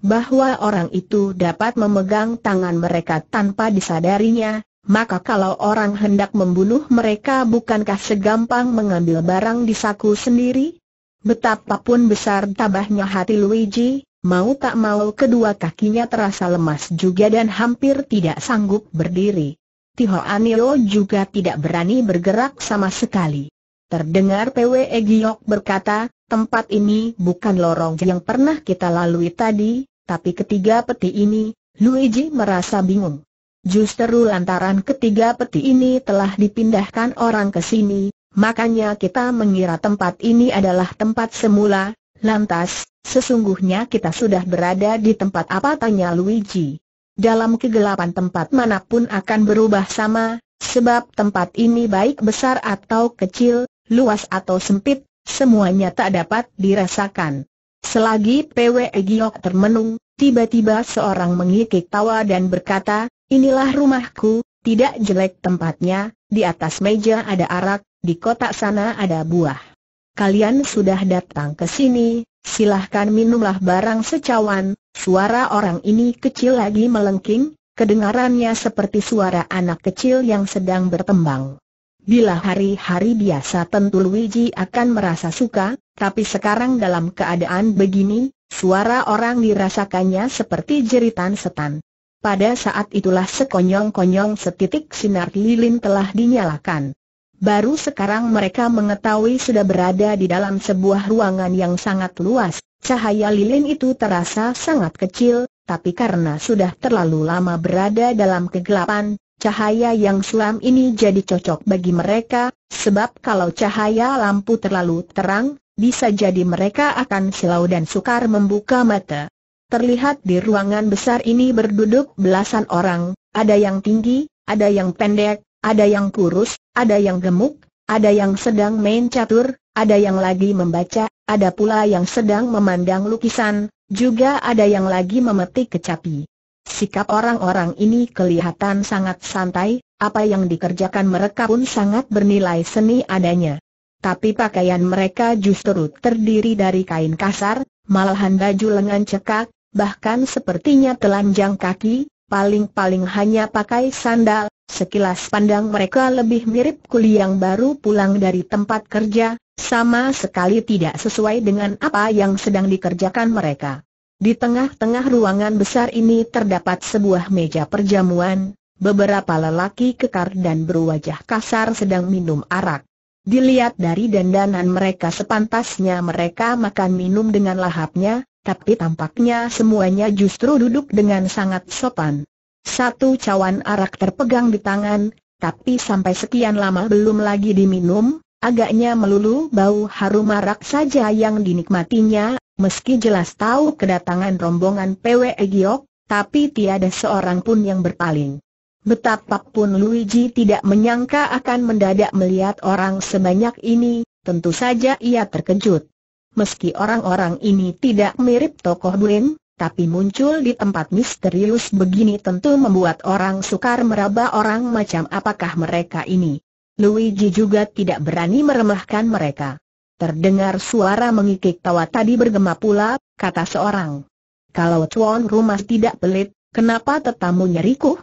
bahwa orang itu dapat memegang tangan mereka tanpa disadarinya, maka kalau orang hendak membunuh mereka bukankah segampang mengambil barang di saku sendiri? Betapapun besar tabahnya hati Luigi, mau tak mau kedua kakinya terasa lemas juga dan hampir tidak sanggup berdiri. Tiho Anilo juga tidak berani bergerak sama sekali. Terdengar PW e Giok berkata, tempat ini bukan lorong yang pernah kita lalui tadi, tapi ketiga peti ini, Luigi merasa bingung. Justru lantaran ketiga peti ini telah dipindahkan orang ke sini, makanya kita mengira tempat ini adalah tempat semula, lantas, sesungguhnya kita sudah berada di tempat apa tanya Luigi. Dalam kegelapan tempat manapun akan berubah sama, sebab tempat ini baik besar atau kecil, luas atau sempit, semuanya tak dapat dirasakan. Selagi PW Egyok termenung, tiba-tiba seorang mengikik tawa dan berkata, inilah rumahku, tidak jelek tempatnya, di atas meja ada arak, di kotak sana ada buah. Kalian sudah datang ke sini, silahkan minumlah barang secawan, suara orang ini kecil lagi melengking, kedengarannya seperti suara anak kecil yang sedang bertembang. Bila hari-hari biasa tentu Luigi akan merasa suka, tapi sekarang dalam keadaan begini, suara orang dirasakannya seperti jeritan setan. Pada saat itulah sekonyong-konyong setitik sinar lilin telah dinyalakan. Baru sekarang mereka mengetahui sudah berada di dalam sebuah ruangan yang sangat luas, cahaya lilin itu terasa sangat kecil, tapi karena sudah terlalu lama berada dalam kegelapan, cahaya yang suram ini jadi cocok bagi mereka, sebab kalau cahaya lampu terlalu terang, bisa jadi mereka akan silau dan sukar membuka mata. Terlihat di ruangan besar ini berduduk belasan orang, ada yang tinggi, ada yang pendek, ada yang kurus, ada yang gemuk, ada yang sedang main catur, ada yang lagi membaca, ada pula yang sedang memandang lukisan, juga ada yang lagi memetik kecapi. Sikap orang-orang ini kelihatan sangat santai, apa yang dikerjakan mereka pun sangat bernilai seni adanya tapi pakaian mereka justru terdiri dari kain kasar, malahan baju lengan cekak, bahkan sepertinya telanjang kaki, paling-paling hanya pakai sandal. Sekilas pandang mereka lebih mirip kuli yang baru pulang dari tempat kerja, sama sekali tidak sesuai dengan apa yang sedang dikerjakan mereka. Di tengah-tengah ruangan besar ini terdapat sebuah meja perjamuan, beberapa lelaki kekar dan berwajah kasar sedang minum arak. Dilihat dari dandanan mereka sepantasnya mereka makan minum dengan lahapnya, tapi tampaknya semuanya justru duduk dengan sangat sopan. Satu cawan arak terpegang di tangan, tapi sampai sekian lama belum lagi diminum, agaknya melulu bau harum arak saja yang dinikmatinya, meski jelas tahu kedatangan rombongan PW Giok, tapi tiada seorang pun yang berpaling. Betapapun Luigi tidak menyangka akan mendadak melihat orang sebanyak ini, tentu saja ia terkejut. Meski orang-orang ini tidak mirip tokoh Buin, tapi muncul di tempat misterius begini tentu membuat orang sukar meraba orang macam apakah mereka ini. Luigi juga tidak berani meremehkan mereka. Terdengar suara mengikik tawa tadi bergema pula, kata seorang. Kalau tuan rumah tidak pelit, kenapa tetamu nyerikuh?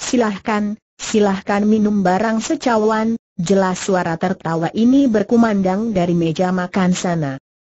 silahkan, silahkan minum barang secawan, jelas suara tertawa ini berkumandang dari meja makan sana.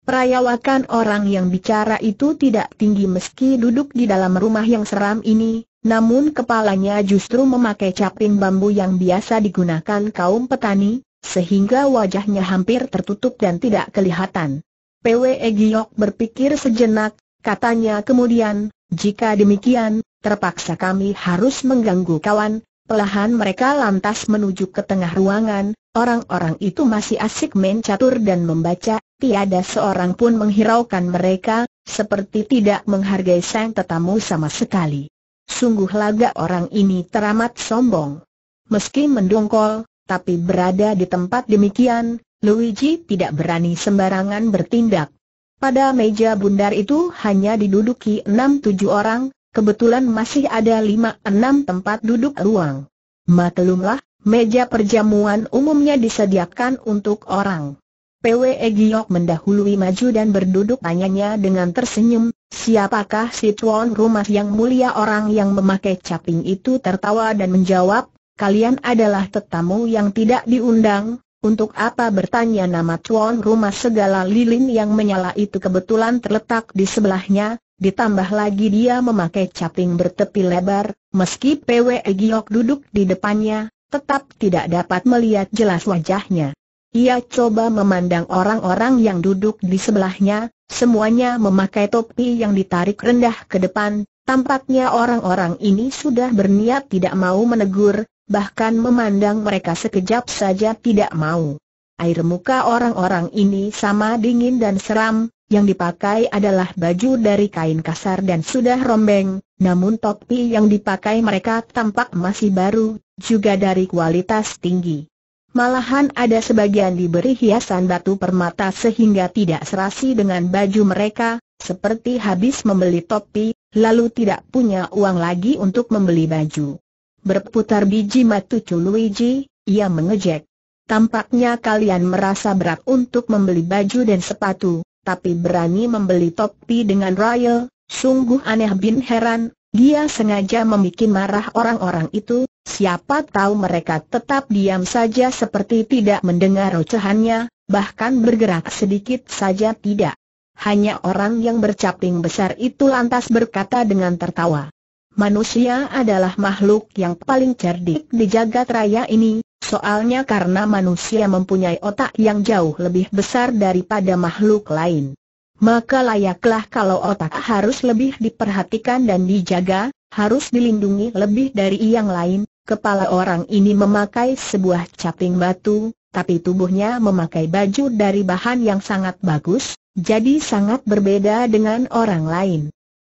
Perayawakan orang yang bicara itu tidak tinggi meski duduk di dalam rumah yang seram ini, namun kepalanya justru memakai caping bambu yang biasa digunakan kaum petani, sehingga wajahnya hampir tertutup dan tidak kelihatan. PWE Giok berpikir sejenak, katanya kemudian, jika demikian, terpaksa kami harus mengganggu kawan. Pelahan mereka lantas menuju ke tengah ruangan, orang-orang itu masih asik main catur dan membaca, tiada seorang pun menghiraukan mereka, seperti tidak menghargai sang tetamu sama sekali. Sungguh laga orang ini teramat sombong. Meski mendongkol, tapi berada di tempat demikian, Luigi tidak berani sembarangan bertindak. Pada meja bundar itu hanya diduduki enam tujuh orang, kebetulan masih ada lima enam tempat duduk ruang. Maklumlah, meja perjamuan umumnya disediakan untuk orang. PWE Giok mendahului maju dan berduduk tanyanya dengan tersenyum, siapakah si tuan rumah yang mulia orang yang memakai caping itu tertawa dan menjawab, kalian adalah tetamu yang tidak diundang, untuk apa bertanya nama tuan rumah segala lilin yang menyala itu kebetulan terletak di sebelahnya, Ditambah lagi dia memakai caping bertepi lebar, meski PW Giok duduk di depannya, tetap tidak dapat melihat jelas wajahnya. Ia coba memandang orang-orang yang duduk di sebelahnya, semuanya memakai topi yang ditarik rendah ke depan, tampaknya orang-orang ini sudah berniat tidak mau menegur, bahkan memandang mereka sekejap saja tidak mau. Air muka orang-orang ini sama dingin dan seram, yang dipakai adalah baju dari kain kasar dan sudah rombeng, namun topi yang dipakai mereka tampak masih baru, juga dari kualitas tinggi. Malahan ada sebagian diberi hiasan batu permata sehingga tidak serasi dengan baju mereka, seperti habis membeli topi, lalu tidak punya uang lagi untuk membeli baju. Berputar biji matu Luigi, ia mengejek. Tampaknya kalian merasa berat untuk membeli baju dan sepatu, tapi berani membeli topi dengan Royal, sungguh aneh bin heran, dia sengaja membuat marah orang-orang itu, siapa tahu mereka tetap diam saja seperti tidak mendengar ocehannya, bahkan bergerak sedikit saja tidak. Hanya orang yang bercaping besar itu lantas berkata dengan tertawa. Manusia adalah makhluk yang paling cerdik di jagat raya ini, Soalnya karena manusia mempunyai otak yang jauh lebih besar daripada makhluk lain. Maka layaklah kalau otak harus lebih diperhatikan dan dijaga, harus dilindungi lebih dari yang lain. Kepala orang ini memakai sebuah caping batu, tapi tubuhnya memakai baju dari bahan yang sangat bagus, jadi sangat berbeda dengan orang lain.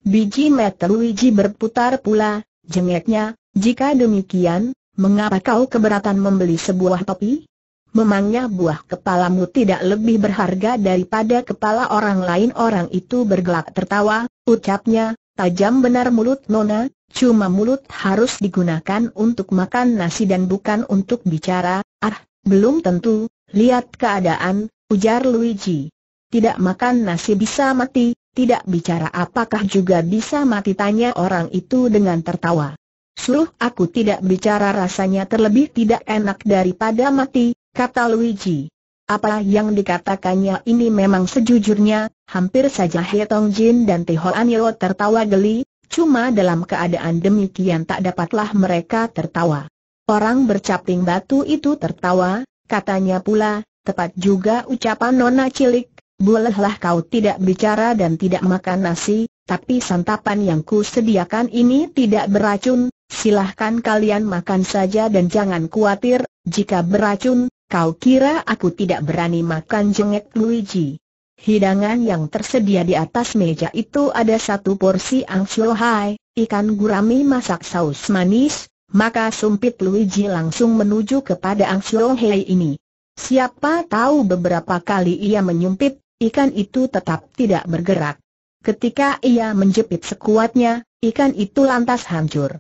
Biji Luigi berputar pula, jengeknya, jika demikian, Mengapa kau keberatan membeli sebuah topi? Memangnya buah kepalamu tidak lebih berharga daripada kepala orang lain Orang itu bergelak tertawa, ucapnya, tajam benar mulut Nona, cuma mulut harus digunakan untuk makan nasi dan bukan untuk bicara, ah, belum tentu, lihat keadaan, ujar Luigi. Tidak makan nasi bisa mati, tidak bicara apakah juga bisa mati tanya orang itu dengan tertawa. Suruh aku tidak bicara rasanya terlebih tidak enak daripada mati, kata Luigi. Apa yang dikatakannya ini memang sejujurnya, hampir saja He Tong Jin dan Teh Anio tertawa geli, cuma dalam keadaan demikian tak dapatlah mereka tertawa. Orang bercaping batu itu tertawa, katanya pula, tepat juga ucapan nona cilik, bolehlah kau tidak bicara dan tidak makan nasi, tapi santapan yang ku sediakan ini tidak beracun, silahkan kalian makan saja dan jangan khawatir, jika beracun, kau kira aku tidak berani makan jengek Luigi. Hidangan yang tersedia di atas meja itu ada satu porsi angsulohai, ikan gurami masak saus manis, maka sumpit Luigi langsung menuju kepada angsulohai ini. Siapa tahu beberapa kali ia menyumpit, ikan itu tetap tidak bergerak. Ketika ia menjepit sekuatnya, ikan itu lantas hancur.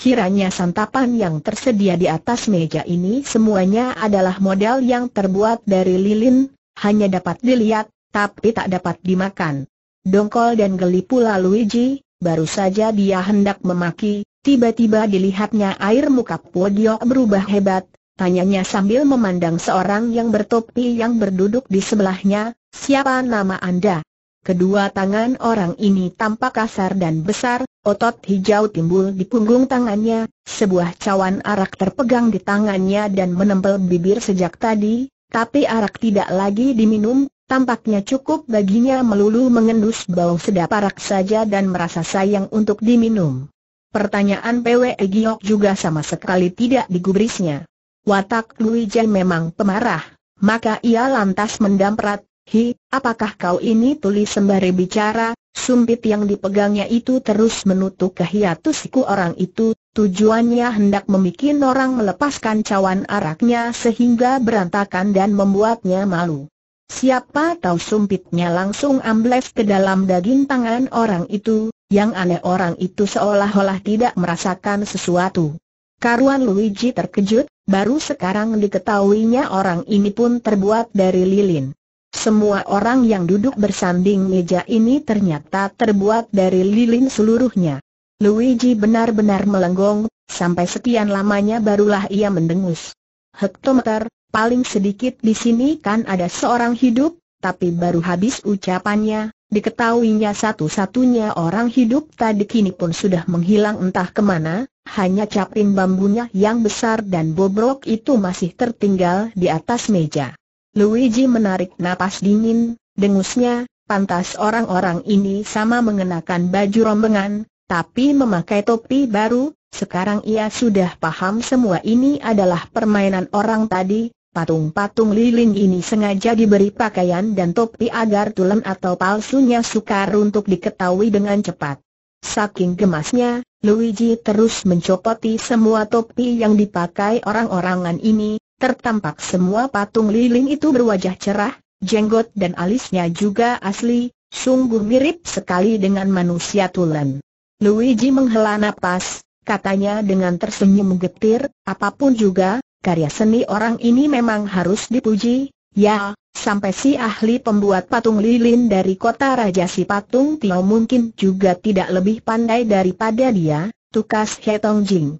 Kiranya santapan yang tersedia di atas meja ini semuanya adalah model yang terbuat dari lilin, hanya dapat dilihat, tapi tak dapat dimakan. Dongkol dan geli pula Luigi, baru saja dia hendak memaki, tiba-tiba dilihatnya air muka Podiok berubah hebat, tanyanya sambil memandang seorang yang bertopi yang berduduk di sebelahnya, siapa nama Anda? Kedua tangan orang ini tampak kasar dan besar, otot hijau timbul di punggung tangannya, sebuah cawan arak terpegang di tangannya dan menempel bibir sejak tadi, tapi arak tidak lagi diminum, tampaknya cukup baginya melulu mengendus bau sedap arak saja dan merasa sayang untuk diminum. Pertanyaan PW e Giok juga sama sekali tidak digubrisnya. Watak Luigi memang pemarah, maka ia lantas mendamprat, Hi, apakah kau ini tulis sembari bicara, sumpit yang dipegangnya itu terus menutup ke hiatusku orang itu, tujuannya hendak membuat orang melepaskan cawan araknya sehingga berantakan dan membuatnya malu. Siapa tahu sumpitnya langsung ambles ke dalam daging tangan orang itu, yang aneh orang itu seolah-olah tidak merasakan sesuatu. Karuan Luigi terkejut, baru sekarang diketahuinya orang ini pun terbuat dari lilin. Semua orang yang duduk bersanding meja ini ternyata terbuat dari lilin seluruhnya. Luigi benar-benar melenggong, sampai sekian lamanya barulah ia mendengus. Hektometer, paling sedikit di sini kan ada seorang hidup, tapi baru habis ucapannya, diketahuinya satu-satunya orang hidup tadi kini pun sudah menghilang entah kemana, hanya caping bambunya yang besar dan bobrok itu masih tertinggal di atas meja. Luigi menarik napas dingin, dengusnya, pantas orang-orang ini sama mengenakan baju rombengan, tapi memakai topi baru, sekarang ia sudah paham semua ini adalah permainan orang tadi, patung-patung lilin ini sengaja diberi pakaian dan topi agar tulen atau palsunya sukar untuk diketahui dengan cepat. Saking gemasnya, Luigi terus mencopoti semua topi yang dipakai orang-orangan ini, Tertampak semua patung lilin itu berwajah cerah, jenggot dan alisnya juga asli, sungguh mirip sekali dengan manusia tulen. Luigi menghela napas, katanya dengan tersenyum getir, apapun juga, karya seni orang ini memang harus dipuji, ya, sampai si ahli pembuat patung lilin dari kota raja si patung Tio mungkin juga tidak lebih pandai daripada dia, tukas Hetong Jing.